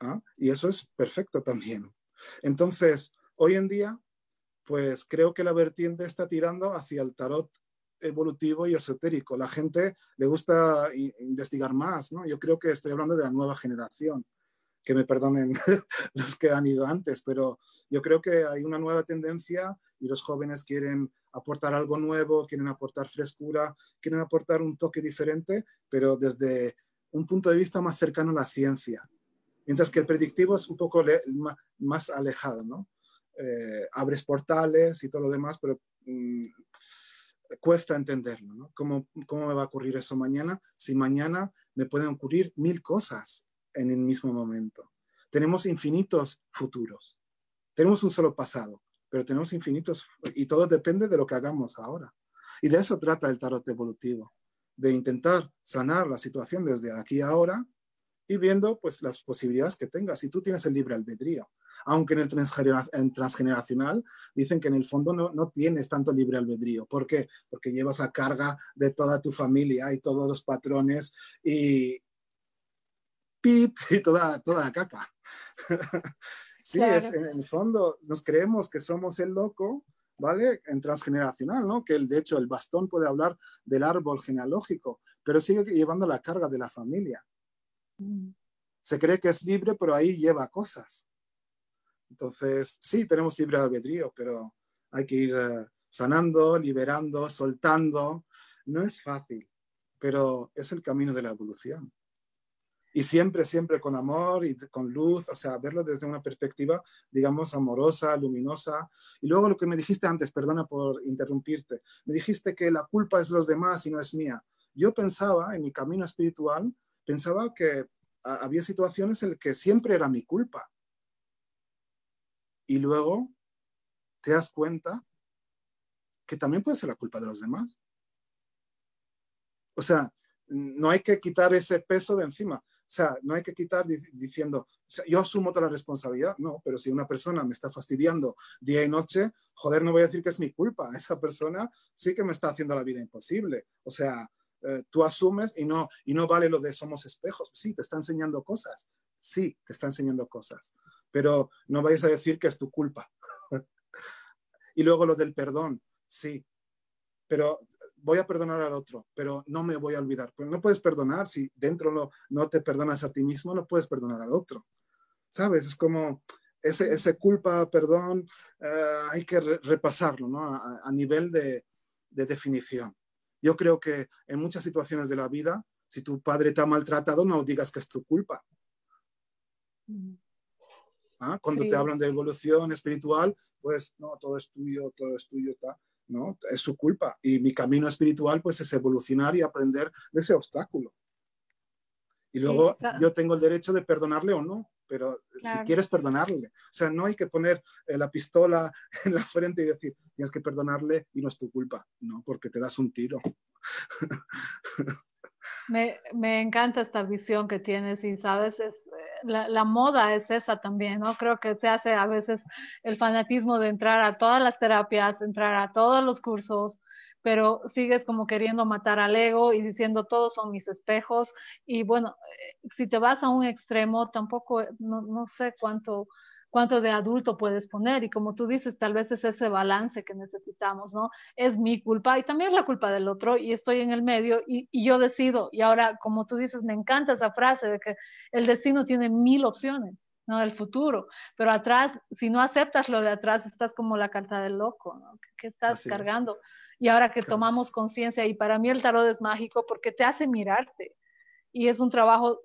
¿ah? Y eso es perfecto también. Entonces, hoy en día pues creo que la vertiente está tirando hacia el tarot evolutivo y esotérico. La gente le gusta investigar más, ¿no? Yo creo que estoy hablando de la nueva generación, que me perdonen <laughs> los que han ido antes, pero yo creo que hay una nueva tendencia y los jóvenes quieren aportar algo nuevo, quieren aportar frescura, quieren aportar un toque diferente, pero desde un punto de vista más cercano a la ciencia. Mientras que el predictivo es un poco más alejado, ¿no? Eh, abres portales y todo lo demás, pero mm, cuesta entenderlo, ¿no? ¿Cómo, me va a ocurrir eso mañana? Si mañana me pueden ocurrir mil cosas en el mismo momento. Tenemos infinitos futuros. Tenemos un solo pasado, pero tenemos infinitos y todo depende de lo que hagamos ahora. Y de eso trata el tarot evolutivo, de intentar sanar la situación desde aquí a ahora y viendo pues las posibilidades que tengas. Y tú tienes el libre albedrío aunque en el transgeneracional dicen que en el fondo no, tienes tanto libre albedrío. ¿Por qué? Porque llevas a carga de toda tu familia y todos los patrones y pip y toda, toda la caca. <laughs> sí, es, en el fondo nos creemos que somos el loco, ¿vale? En transgeneracional, ¿no? Que el, de hecho el bastón puede hablar del árbol genealógico, pero sigue llevando la carga de la familia. Mm. Se cree que es libre, pero ahí lleva cosas. Entonces, sí, tenemos libre albedrío, pero hay que ir eh, sanando, liberando, soltando. No es fácil, pero es el camino de la evolución. Y siempre, siempre con amor y con luz, o sea, verlo desde una perspectiva, digamos, amorosa, luminosa. Y luego lo que me dijiste antes, perdona por interrumpirte, me dijiste que la culpa es los demás y no es mía. Yo pensaba, en mi camino espiritual, pensaba que había situaciones en las que siempre era mi culpa y luego te das cuenta que también puede ser la culpa de los demás. O sea, no hay que quitar ese peso de encima. O sea, no hay que quitar diciendo, yo asumo toda la responsabilidad, no, pero si una persona me está fastidiando día y noche, joder, no voy a decir que es mi culpa, <laughs> esa persona sí que me está haciendo la vida imposible. O sea, eh, tú asumes y no, y no vale lo de somos espejos. Sí, te está enseñando cosas, sí, te está enseñando cosas pero no vais a decir que es tu culpa. <laughs> y luego lo del perdón, sí, pero voy a perdonar al otro, pero no me voy a olvidar. Pues no puedes perdonar si dentro no, no te perdonas a ti mismo, no puedes perdonar al otro. ¿Sabes? Es como ese, culpa, perdón, eh, hay que repasarlo a, nivel de, de definición. Yo creo que en muchas situaciones de la vida, si tu padre te ha maltratado, no digas que es tu culpa. ¿ah? Cuando te hablan de evolución espiritual, pues no, todo es tuyo, todo es tuyo, ¿no? Es su culpa. Y mi camino espiritual, pues, es evolucionar y aprender de ese obstáculo. Y luego yo tengo el derecho de perdonarle o no, pero si quieres perdonarle, o sea, no hay que poner eh, la pistola <laughs> en la frente y decir, tienes que perdonarle y no es tu culpa, no, porque te das un tiro. <laughs> Me, encanta esta visión que tienes y sabes, es, eh, la, moda es esa también, ¿no? Creo que se hace a veces el fanatismo de entrar a todas las terapias, entrar a todos los cursos, pero sigues como queriendo matar al ego y diciendo todos son mis espejos. Y bueno, eh, si te vas a un extremo, tampoco, eh, no sé cuánto cuánto de adulto puedes poner y como tú dices, tal vez es ese balance que necesitamos, ¿no? Es mi culpa y también es la culpa del otro y estoy en el medio y, yo decido. Y ahora, como tú dices, me encanta esa frase de que el destino tiene mil opciones. ¿no? El futuro. Pero atrás, si no aceptas lo de atrás, estás como la carta del loco, ¿no? ¿Qué, estás cargando? Y ahora que tomamos conciencia, y para mí el tarot es mágico porque te hace mirarte. Y es un trabajo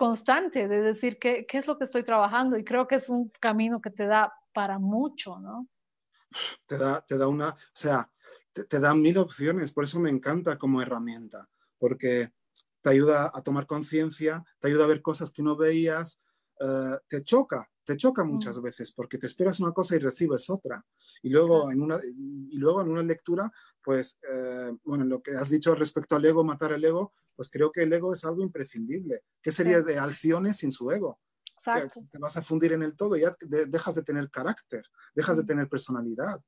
constante de decir qué, qué es lo que estoy trabajando y creo que es un camino que te da para mucho, ¿no? Te da, una, o sea, te, da mil opciones, por eso me encanta como herramienta, porque te ayuda a tomar conciencia, te ayuda a ver cosas que no veías, eh, te choca, te choca mm. muchas veces porque te esperas una cosa y recibes otra. Y luego en una, y luego en una lectura, pues, eh, bueno, lo que has dicho respecto al ego, matar el ego, pues creo que el ego es algo imprescindible. ¿Qué sería de acciones sin su ego? Exacto. Te vas a fundir en el todo y dejas de tener carácter, dejas de tener personalidad.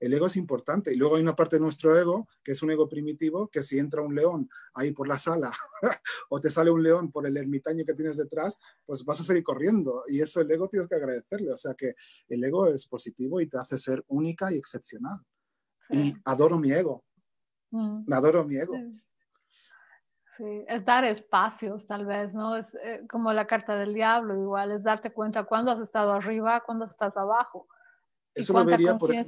El ego es importante. Y luego hay una parte de nuestro ego, que es un ego primitivo, que si entra un león ahí por la sala <laughs> o te sale un león por el ermitaño que tienes detrás, pues vas a seguir corriendo. Y eso el ego tienes que agradecerle. O sea que el ego es positivo y te hace ser única y excepcional. Y adoro mi ego. Mm. Me adoro mi ego. Sí. es dar espacios tal vez, ¿no? Es eh, como la carta del diablo igual, es darte cuenta cuándo has estado arriba, cuándo estás abajo. Eso lo vería, por en,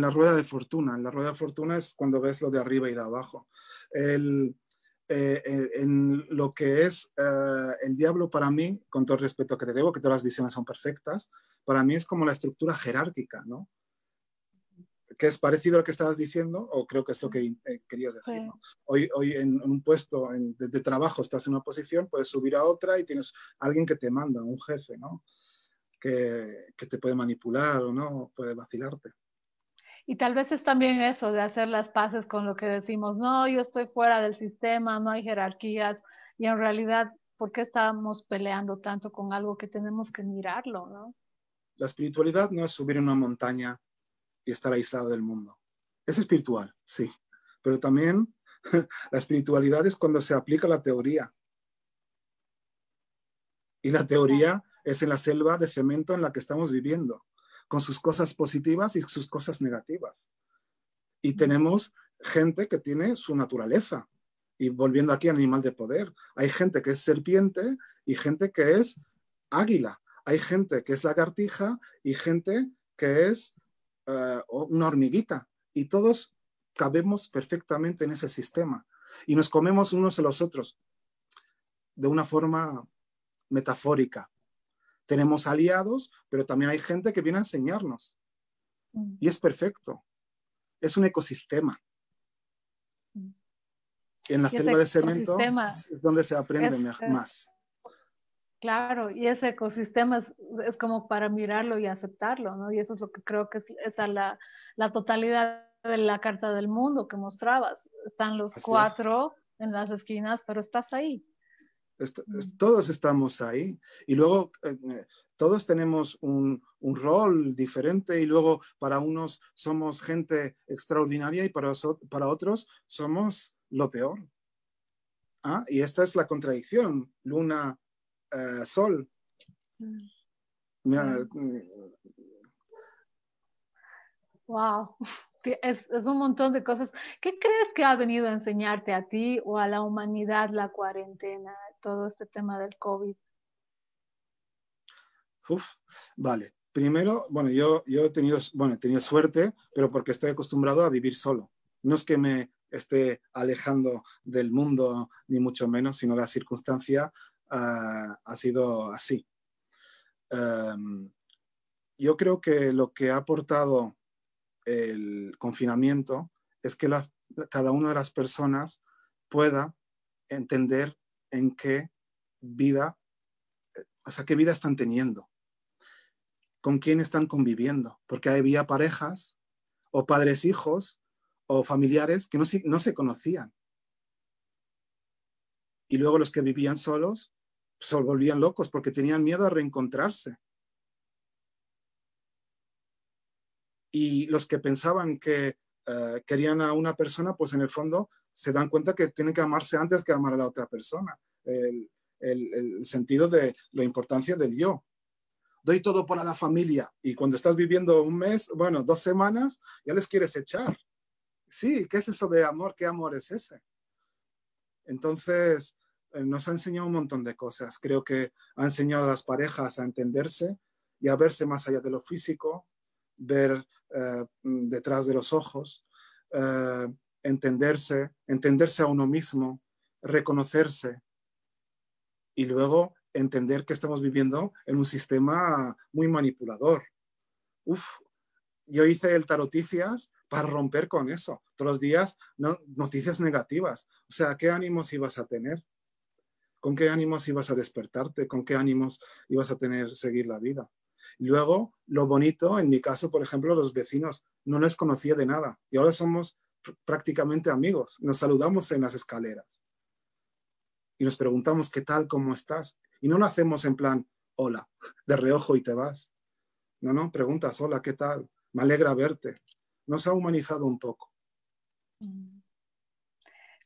la rueda de fortuna. En la rueda de fortuna es cuando ves lo de arriba y de abajo. El, eh, eh, en lo que es eh, el diablo para mí, con todo el respeto que te debo, que todas las visiones son perfectas, para mí es como la estructura jerárquica, ¿no? que es parecido a lo que estabas diciendo, o creo que es lo que querías decir. ¿no? Hoy, hoy en, un puesto de, trabajo estás en una posición, puedes subir a otra y tienes alguien que te manda, un jefe, ¿no? que, te puede manipular o no, puede vacilarte. Y tal vez es también eso de hacer las paces con lo que decimos, no, yo estoy fuera del sistema, no hay jerarquías, y en realidad, ¿por qué estamos peleando tanto con algo que tenemos que mirarlo? La espiritualidad no es subir una montaña y estar aislado del mundo. Es espiritual, sí, pero también <laughs> la espiritualidad es cuando se aplica la teoría. Y la teoría es en la selva de cemento en la que estamos viviendo, con sus cosas positivas y sus cosas negativas. Y tenemos gente que tiene su naturaleza. Y volviendo aquí al animal de poder, hay gente que es serpiente y gente que es águila. Hay gente que es lagartija y gente que es eh, una hormiguita. Y todos cabemos perfectamente en ese sistema. Y nos comemos unos a los otros de una forma metafórica, tenemos aliados, pero también hay gente que viene a enseñarnos. Mm. Y es perfecto. Es un ecosistema. Mm. En la selva de cemento es donde se aprende más. Claro, y ese ecosistema es, como para mirarlo y aceptarlo, ¿no? Y eso es lo que creo que es, la, la, totalidad de la carta del mundo que mostrabas. Están los cuatro en las esquinas, pero estás ahí. Todos estamos ahí. Y luego eh, eh, todos tenemos un, rol diferente y luego para unos somos gente extraordinaria y para, para otros somos lo peor. Ah, y esta es la contradicción, luna, eh, sol. Wow, mm. mm. mm, <laughs> es, un montón de cosas. ¿Qué crees que ha venido a enseñarte a ti o a la humanidad la cuarentena? todo este tema del COVID? Uf, vale. Primero, bueno, yo, yo he, tenido, bueno, tenido suerte, pero porque estoy acostumbrado a vivir solo. No es que me esté alejando del mundo, ni mucho menos, sino la circunstancia ah, ha sido así. Em, yo creo que lo que ha aportado el confinamiento es que cada una de las personas pueda entender en qué vida, o sea, qué vida están teniendo, con quién están conviviendo, porque había parejas o padres hijos o familiares que no, no se conocían. Y luego los que vivían solos se volvían locos porque tenían miedo a reencontrarse. Y los que pensaban que eh, querían a una persona, pues en el fondo se dan cuenta que tienen que amarse antes que amar a la otra persona. El, sentido de la importancia del yo. Doy todo para la familia y cuando estás viviendo un mes, bueno, dos semanas, ya les quieres echar. Sí, ¿qué es eso de amor? ¿Qué amor es ese? Entonces, eh, nos ha enseñado un montón de cosas. Creo que ha enseñado a las parejas a entenderse y a verse más allá de lo físico, ver eh, mm, detrás de los ojos, eh, entenderse, entenderse a uno mismo, reconocerse y luego entender que estamos viviendo en un sistema muy manipulador. Uf, yo hice el taroticias para romper con eso. Todos los días noticias negativas. O sea, ¿qué ánimos ibas a tener? ¿Con qué ánimos ibas a despertarte? ¿Con qué ánimos ibas a tener seguir la vida? Luego, lo bonito, en mi caso, por ejemplo, los vecinos, no les conocía de nada y ahora somos prácticamente amigos. Nos saludamos en las escaleras y nos preguntamos qué tal, cómo estás. Y no lo hacemos en plan, hola, <laughs> de reojo y te vas. No, no, preguntas, hola, ¿qué tal? Me alegra verte. Nos ha humanizado un poco. Mm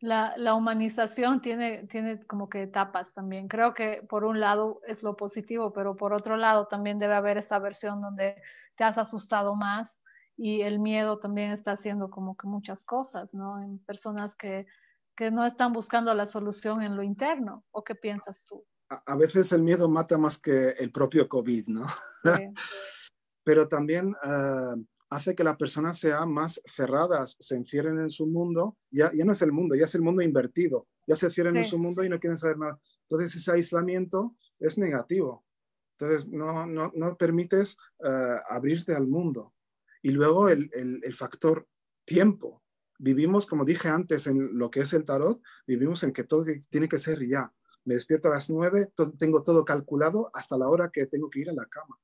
la, humanización tiene, tiene como que etapas también. Creo que por un lado es lo positivo, pero por otro lado también debe haber esa versión donde te has asustado más y el miedo también está haciendo como que muchas cosas, ¿no? En personas que, no están buscando la solución en lo interno. ¿O qué piensas tú? A, veces el miedo mata más que el propio COVID, ¿no? <laughs> pero también... Ah, hace que las personas sean más cerradas, se encierren en su mundo, ya, ya no es el mundo, ya es el mundo invertido, ya se cierran en su mundo y no quieren saber nada. Entonces ese aislamiento es negativo. Entonces no, no, permites eh, abrirte al mundo. Y luego el, factor tiempo. Vivimos, como dije antes, en lo que es el tarot, vivimos en que todo tiene que ser ya. Me despierto a las nueve, tengo todo calculado hasta la hora que tengo que ir a la cama.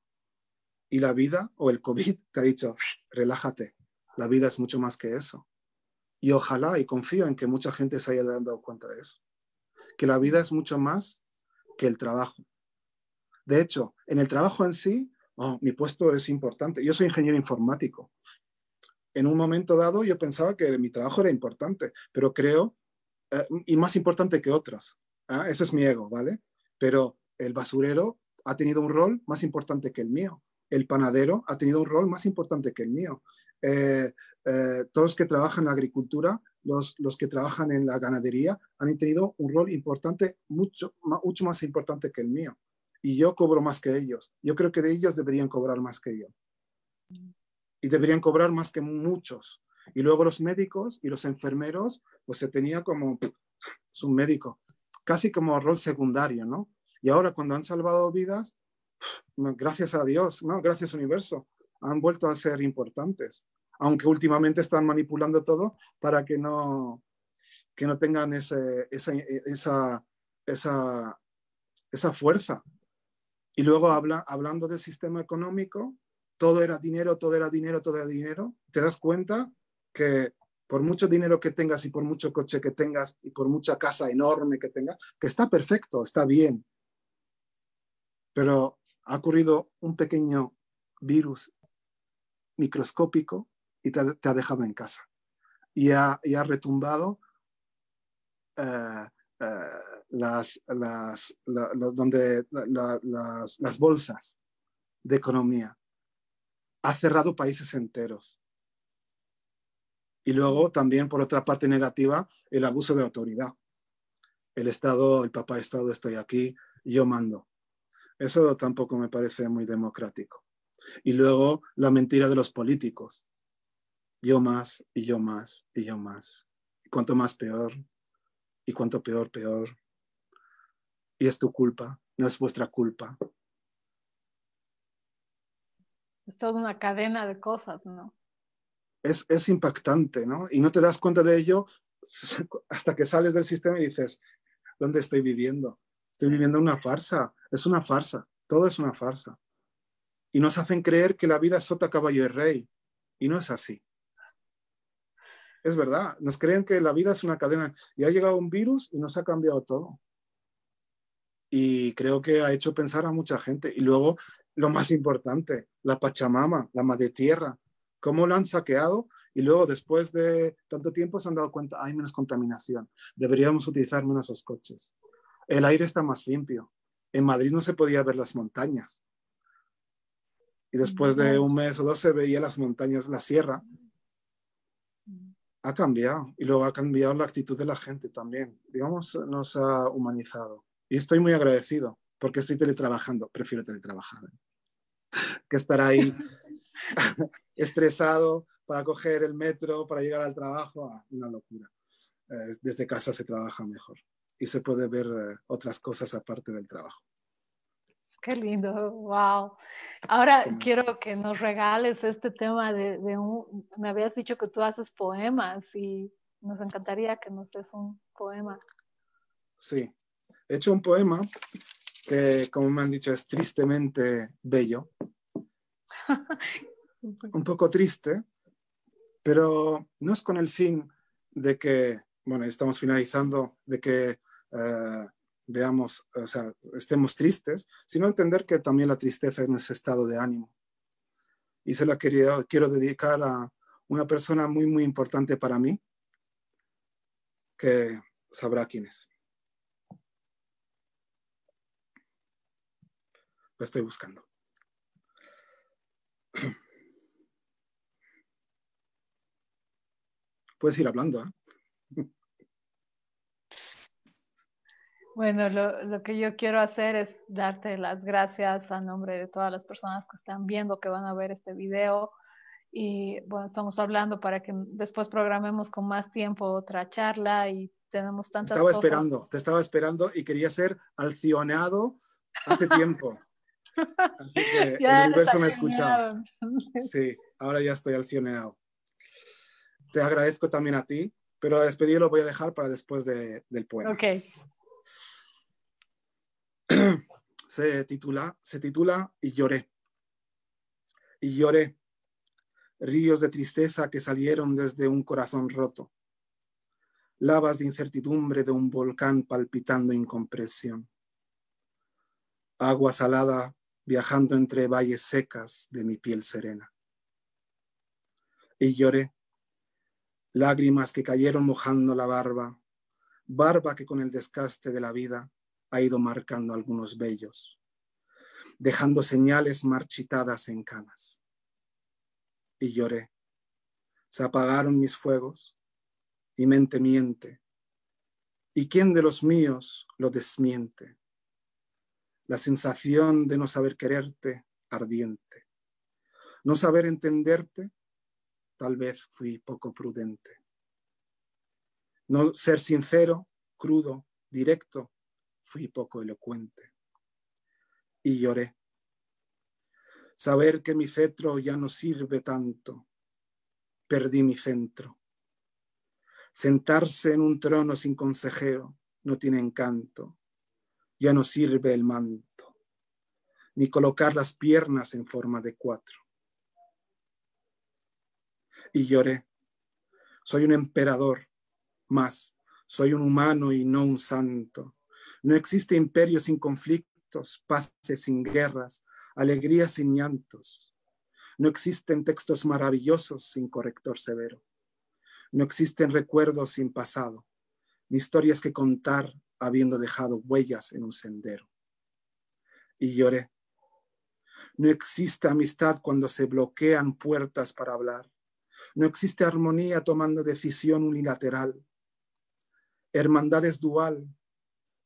Y la vida o el COVID te ha dicho, relájate, la vida es mucho más que eso. Y ojalá y confío en que mucha gente se haya dado cuenta de eso, que la vida es mucho más que el trabajo. De hecho, en el trabajo en sí, oh, mi puesto es importante. Yo soy ingeniero informático. En un momento dado yo pensaba que mi trabajo era importante, pero creo, eh, y más importante que otras. ¿ah? Ese es mi ego, ¿vale? Pero el basurero ha tenido un rol más importante que el mío el panadero ha tenido un rol más importante que el mío. Eh, eh, todos los que trabajan en la agricultura, los, que trabajan en la ganadería, han tenido un rol importante, mucho, mucho más importante que el mío. Y yo cobro más que ellos. Yo creo que de ellos deberían cobrar más que yo. Y deberían cobrar más que muchos. Y luego los médicos y los enfermeros, pues se tenía como es un médico, casi como rol secundario, ¿no? Y ahora cuando han salvado vidas, gracias a Dios, ¿no? gracias universo, han vuelto a ser importantes, aunque últimamente están manipulando todo para que no, que no tengan esa, esa, fuerza. Y luego habla, hablando del sistema económico, todo era dinero, todo era dinero, todo era dinero. Te das cuenta que por mucho dinero que tengas y por mucho coche que tengas y por mucha casa enorme que tengas, que está perfecto, está bien. Pero ha ocurrido un pequeño virus microscópico y te ha, dejado en casa. Y ha, retumbado las, donde, las bolsas de economía. Ha cerrado países enteros. Y luego también, por otra parte negativa, el abuso de autoridad. El Estado, el papá Estado, estoy aquí, yo mando. Eso tampoco me parece muy democrático. Y luego la mentira de los políticos. Yo más y yo más y yo más. Y cuanto más peor y cuanto peor, peor. Y es tu culpa, no es vuestra culpa. Es toda una cadena de cosas, ¿no? Es, es impactante, ¿no? Y no te das cuenta de ello <laughs> hasta que sales del sistema y dices, ¿dónde estoy viviendo? Estoy viviendo una farsa. Es una farsa. Todo es una farsa. Y nos hacen creer que la vida es otra caballo de rey. Y no es así. Es verdad. Nos creen que la vida es una cadena. Y ha llegado un virus y nos ha cambiado todo. Y creo que ha hecho pensar a mucha gente. Y luego, lo más importante, la Pachamama, la Madre Tierra, cómo la han saqueado y luego después de tanto tiempo se han dado cuenta, hay menos contaminación, deberíamos utilizar menos los coches. El aire está más limpio. En Madrid no se podía ver las montañas. Y después de un mes o dos se veía las montañas, la sierra. Ha cambiado. Y luego ha cambiado la actitud de la gente también. Digamos, nos ha humanizado. Y estoy muy agradecido porque estoy teletrabajando. Prefiero teletrabajar. Que estar ahí <laughs> estresado para coger el metro, para llegar al trabajo. Ah, una locura. Eh, desde casa se trabaja mejor y se puede ver eh, otras cosas aparte del trabajo. Qué lindo, wow. Ahora quiero que nos regales este tema de, de un, me habías dicho que tú haces poemas y nos encantaría que nos des un poema. Sí, he hecho un poema que, como me han dicho, es tristemente bello. <laughs> un poco triste, pero no es con el fin de que, bueno, estamos finalizando, de que eh, veamos, o sea, estemos tristes, sino entender que también la tristeza es nuestro estado de ánimo. Y se la quería, quiero dedicar a una persona muy, muy importante para mí, que sabrá quién es. La estoy buscando. <clears throat> Puedes ir hablando, ¿eh? Bueno, lo, lo, que yo quiero hacer es darte las gracias a nombre de todas las personas que están viendo, que van a ver este video. Y bueno, estamos hablando para que después programemos con más tiempo otra charla y tenemos tantas Te estaba esperando, te estaba esperando y quería ser alcionado hace tiempo. <laughs> Así que el universo me ha escuchado. Sí, ahora ya estoy alcionado. Te agradezco también a ti, pero a lo voy a dejar para después del pueblo Ok, <clears throat> se titula, se titula Y lloré. Y lloré. Ríos de tristeza que salieron desde un corazón roto. Lavas de incertidumbre de un volcán palpitando incompresión Agua salada viajando entre valles secas de mi piel serena. Y lloré. Lágrimas que cayeron mojando la barba, barba que con el desgaste de la vida ha ido marcando algunos vellos, dejando señales marchitadas en canas. Y lloré. Se apagaron mis fuegos y mente miente. ¿Y quién de los míos lo desmiente? La sensación de no saber quererte ardiente. No saber entenderte, tal vez fui poco prudente no ser sincero, crudo, directo, fui poco elocuente. Y lloré. Saber que mi cetro ya no sirve tanto. Perdí mi centro. Sentarse en un trono sin consejero no tiene encanto. Ya no sirve el manto, ni colocar las piernas en forma de cuatro. Y lloré. Soy un emperador más, soy un humano y no un santo. No existe imperio sin conflictos, paces sin guerras, alegrías sin llantos. No existen textos maravillosos sin corrector severo. No existen recuerdos sin pasado, ni historias que contar habiendo dejado huellas en un sendero. Y lloré. No existe amistad cuando se bloquean puertas para hablar. No existe armonía tomando decisión unilateral hermandad es dual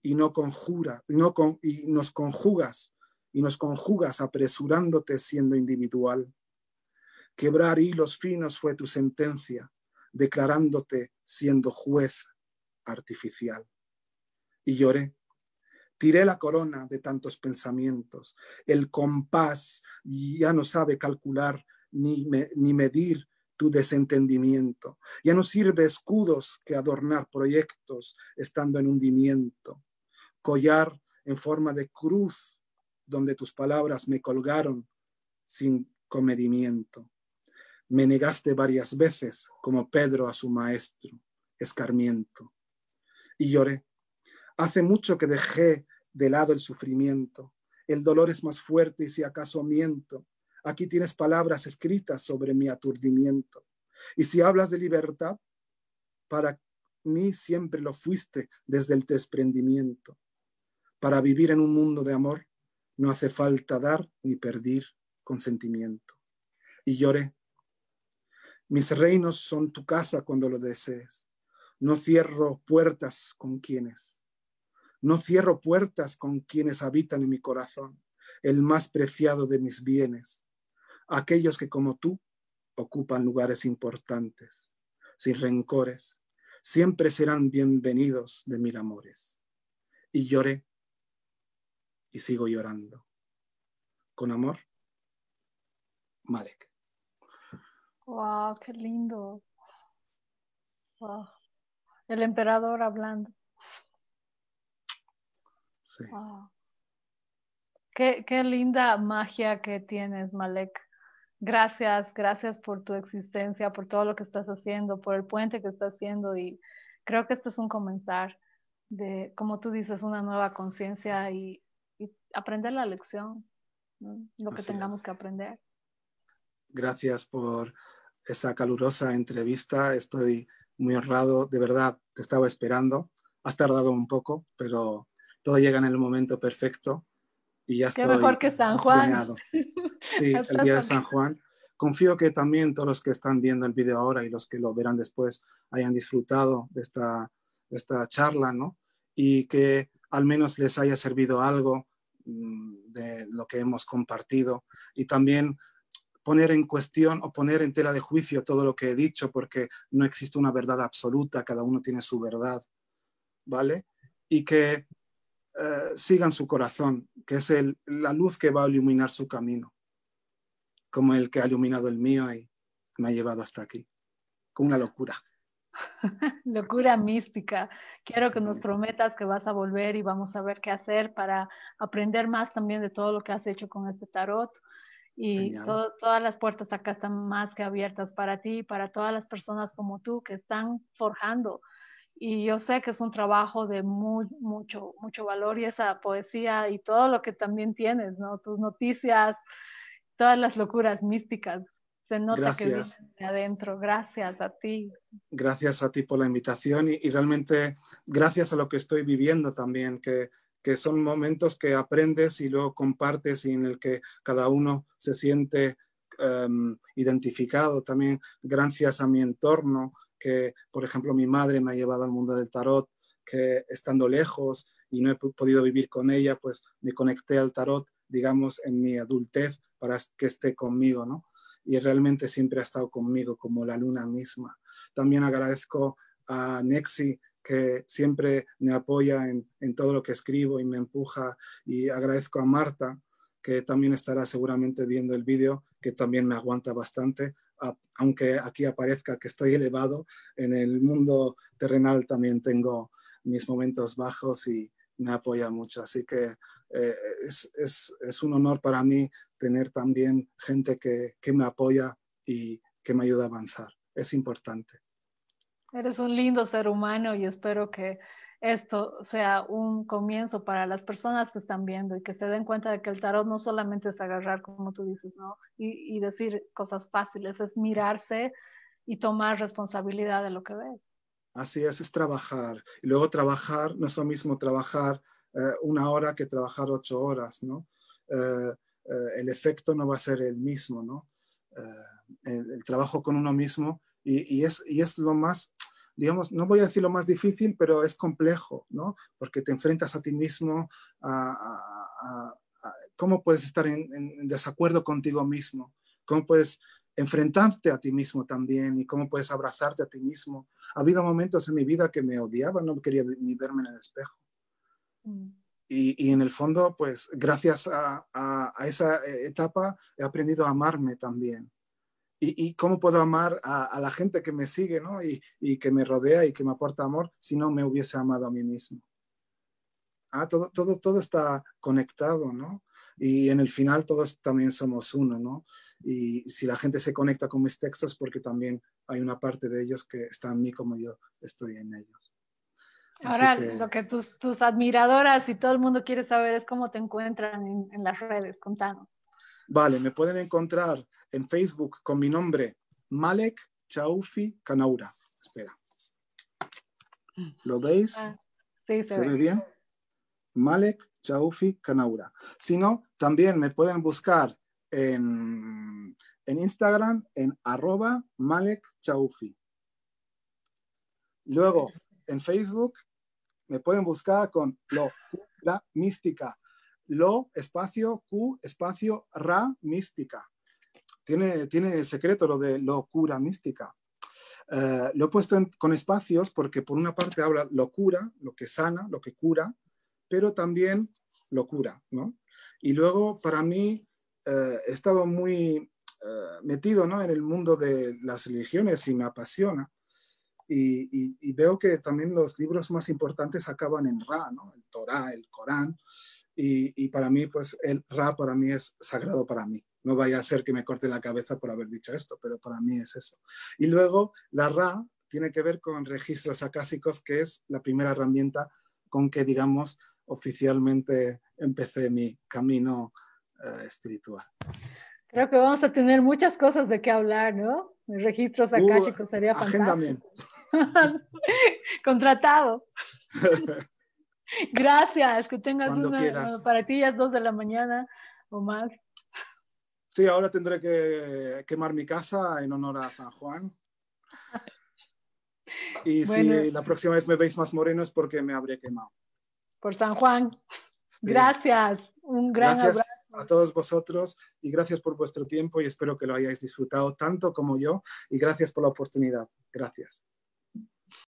y no conjura, no y nos conjugas, y nos conjugas apresurándote siendo individual. Quebrar hilos finos fue tu sentencia, declarándote siendo juez artificial. Y lloré. Tiré la corona de tantos pensamientos. El compás ya no sabe calcular ni medir tu desentendimiento. Ya no sirve escudos que adornar proyectos estando en hundimiento. Collar en forma de cruz donde tus palabras me colgaron sin comedimiento. Me negaste varias veces como Pedro a su maestro, escarmiento. Y lloré. Hace mucho que dejé de lado el sufrimiento. El dolor es más fuerte y si acaso miento, Aquí tienes palabras escritas sobre mi aturdimiento. Y si hablas de libertad, para mí siempre lo fuiste desde el desprendimiento. Para vivir en un mundo de amor no hace falta dar ni perder consentimiento. Y lloré. Mis reinos son tu casa cuando lo desees. No cierro puertas con quienes. No cierro puertas con quienes habitan en mi corazón, el más preciado de mis bienes aquellos que como tú ocupan lugares importantes, sin rencores, siempre serán bienvenidos de mil amores. Y lloré y sigo llorando. Con amor, Malek. Wow, qué lindo. El emperador hablando. Sí. Qué, qué linda magia que tienes, Malek. Gracias, gracias por tu existencia, por todo lo que estás haciendo, por el puente que estás haciendo y creo que esto es un comenzar de, como tú dices, una nueva conciencia y, aprender la lección, lo que tengamos que aprender. Gracias por esa calurosa entrevista, estoy muy honrado, de verdad, te estaba esperando, has tardado un poco, pero todo llega en el momento perfecto y ya Qué mejor que San Juan. Sí, <laughs> el día de San Juan. Confío que también todos los que están viendo el video ahora y los que lo verán después hayan disfrutado de esta, charla, ¿no? Y que al menos les haya servido algo mm, de lo que hemos compartido y también poner en cuestión o poner en tela de juicio todo lo que he dicho porque no existe una verdad absoluta, cada uno tiene su verdad, ¿vale? Y que eh, sigan su corazón, que es la luz que va a iluminar su camino como el que ha iluminado el mío y me ha llevado hasta aquí. Con una locura. <laughs> locura mística. Quiero que nos prometas que vas a volver y vamos a ver qué hacer para aprender más también de todo lo que has hecho con este tarot. Y todas las puertas acá están más que abiertas para ti y para todas las personas como tú que están forjando. Y yo sé que es un trabajo de muy, mucho, mucho valor y esa poesía y todo lo que también tienes, Tus noticias, todas las locuras místicas. Se nota que vienen de adentro. Gracias a ti. Gracias a ti por la invitación y, realmente gracias a lo que estoy viviendo también, que, que son momentos que aprendes y luego compartes y en el que cada uno se siente em, identificado. También gracias a mi entorno, que por ejemplo mi madre me ha llevado al mundo del tarot, que estando lejos y no he podido vivir con ella, pues me conecté al tarot, digamos, en mi adultez para que esté conmigo, ¿no? Y realmente siempre ha estado conmigo, como la luna misma. También agradezco a Nexi, que siempre me apoya en, en todo lo que escribo y me empuja. Y agradezco a Marta, que también estará seguramente viendo el vídeo, que también me aguanta bastante, aunque aquí aparezca que estoy elevado, en el mundo terrenal también tengo mis momentos bajos y me apoya mucho. Así que eh, es, un honor para mí tener también gente que, me apoya y que me ayuda a avanzar. Es importante. Eres un lindo ser humano y espero que esto sea un comienzo para las personas que están viendo y que se den cuenta de que el tarot no solamente es agarrar, como tú dices, Y, y decir cosas fáciles, es mirarse y tomar responsabilidad de lo que ves. Así es, es trabajar. Y luego trabajar, no es lo mismo trabajar eh, una hora que trabajar ocho horas, ¿no? Eh, eh, el efecto no va a ser el mismo, ¿no? El, trabajo con uno mismo y, es, es lo más, digamos, no voy a decir lo más difícil, pero es complejo, ¿no? Porque te enfrentas a ti mismo, cómo puedes estar en, en, desacuerdo contigo mismo, cómo puedes enfrentarte a ti mismo también y cómo puedes abrazarte a ti mismo. Ha habido momentos en mi vida que me odiaba, no quería ni verme en el espejo. Mm. Y, en el fondo, pues gracias a, esa etapa he aprendido a amarme también. Y, cómo puedo amar a, la gente que me sigue ¿no? y, que me rodea y que me aporta amor si no me hubiese amado a mí mismo. Ah, todo, todo, todo está conectado, ¿no? Y en el final todos también somos uno, ¿no? Y si la gente se conecta con mis textos, porque también hay una parte de ellos que está en mí como yo estoy en ellos. Ahora lo que tus, admiradoras y todo el mundo quiere saber es cómo te encuentran en, las redes. Contanos. Vale, me pueden encontrar en Facebook con mi nombre, Malek Chaufi Kanaura. Espera. ¿Lo veis? Ah, sí, se, ve. bien? Malek Chaufi Canaura. Si no, también me pueden buscar en, en Instagram en arroba Malek Chaufi. Luego, en Facebook me pueden buscar con lo la mística. Lo espacio Q espacio ra mística. Tiene, tiene secreto lo de locura mística. Eh, lo he puesto con espacios porque por una parte habla locura, lo que sana, lo que cura, pero también locura, ¿no? Y luego para mí eh, he estado muy eh, metido ¿no? en el mundo de las religiones y me apasiona. Y, veo que también los libros más importantes acaban en Ra, ¿no? El Torah, el Corán. Y, para mí, pues el Ra para mí es sagrado para mí. No vaya a ser que me corte la cabeza por haber dicho esto, pero para mí es eso. Y luego la Ra tiene que ver con registros acásicos, que es la primera herramienta con que, digamos, oficialmente empecé mi camino eh, espiritual. Creo que vamos a tener muchas cosas de qué hablar, ¿no? registros uh, akáshicos sería fantástico. <laughs> Contratado. Gracias, que tengas una para ti ya es dos de la mañana o más. Sí, ahora tendré que quemar mi casa en honor a San Juan. Y si la próxima vez me veis más moreno es porque me habré quemado. Por San Juan. Gracias. Un gran gracias abrazo. A todos vosotros y gracias por vuestro tiempo y espero que lo hayáis disfrutado tanto como yo y gracias por la oportunidad. Gracias.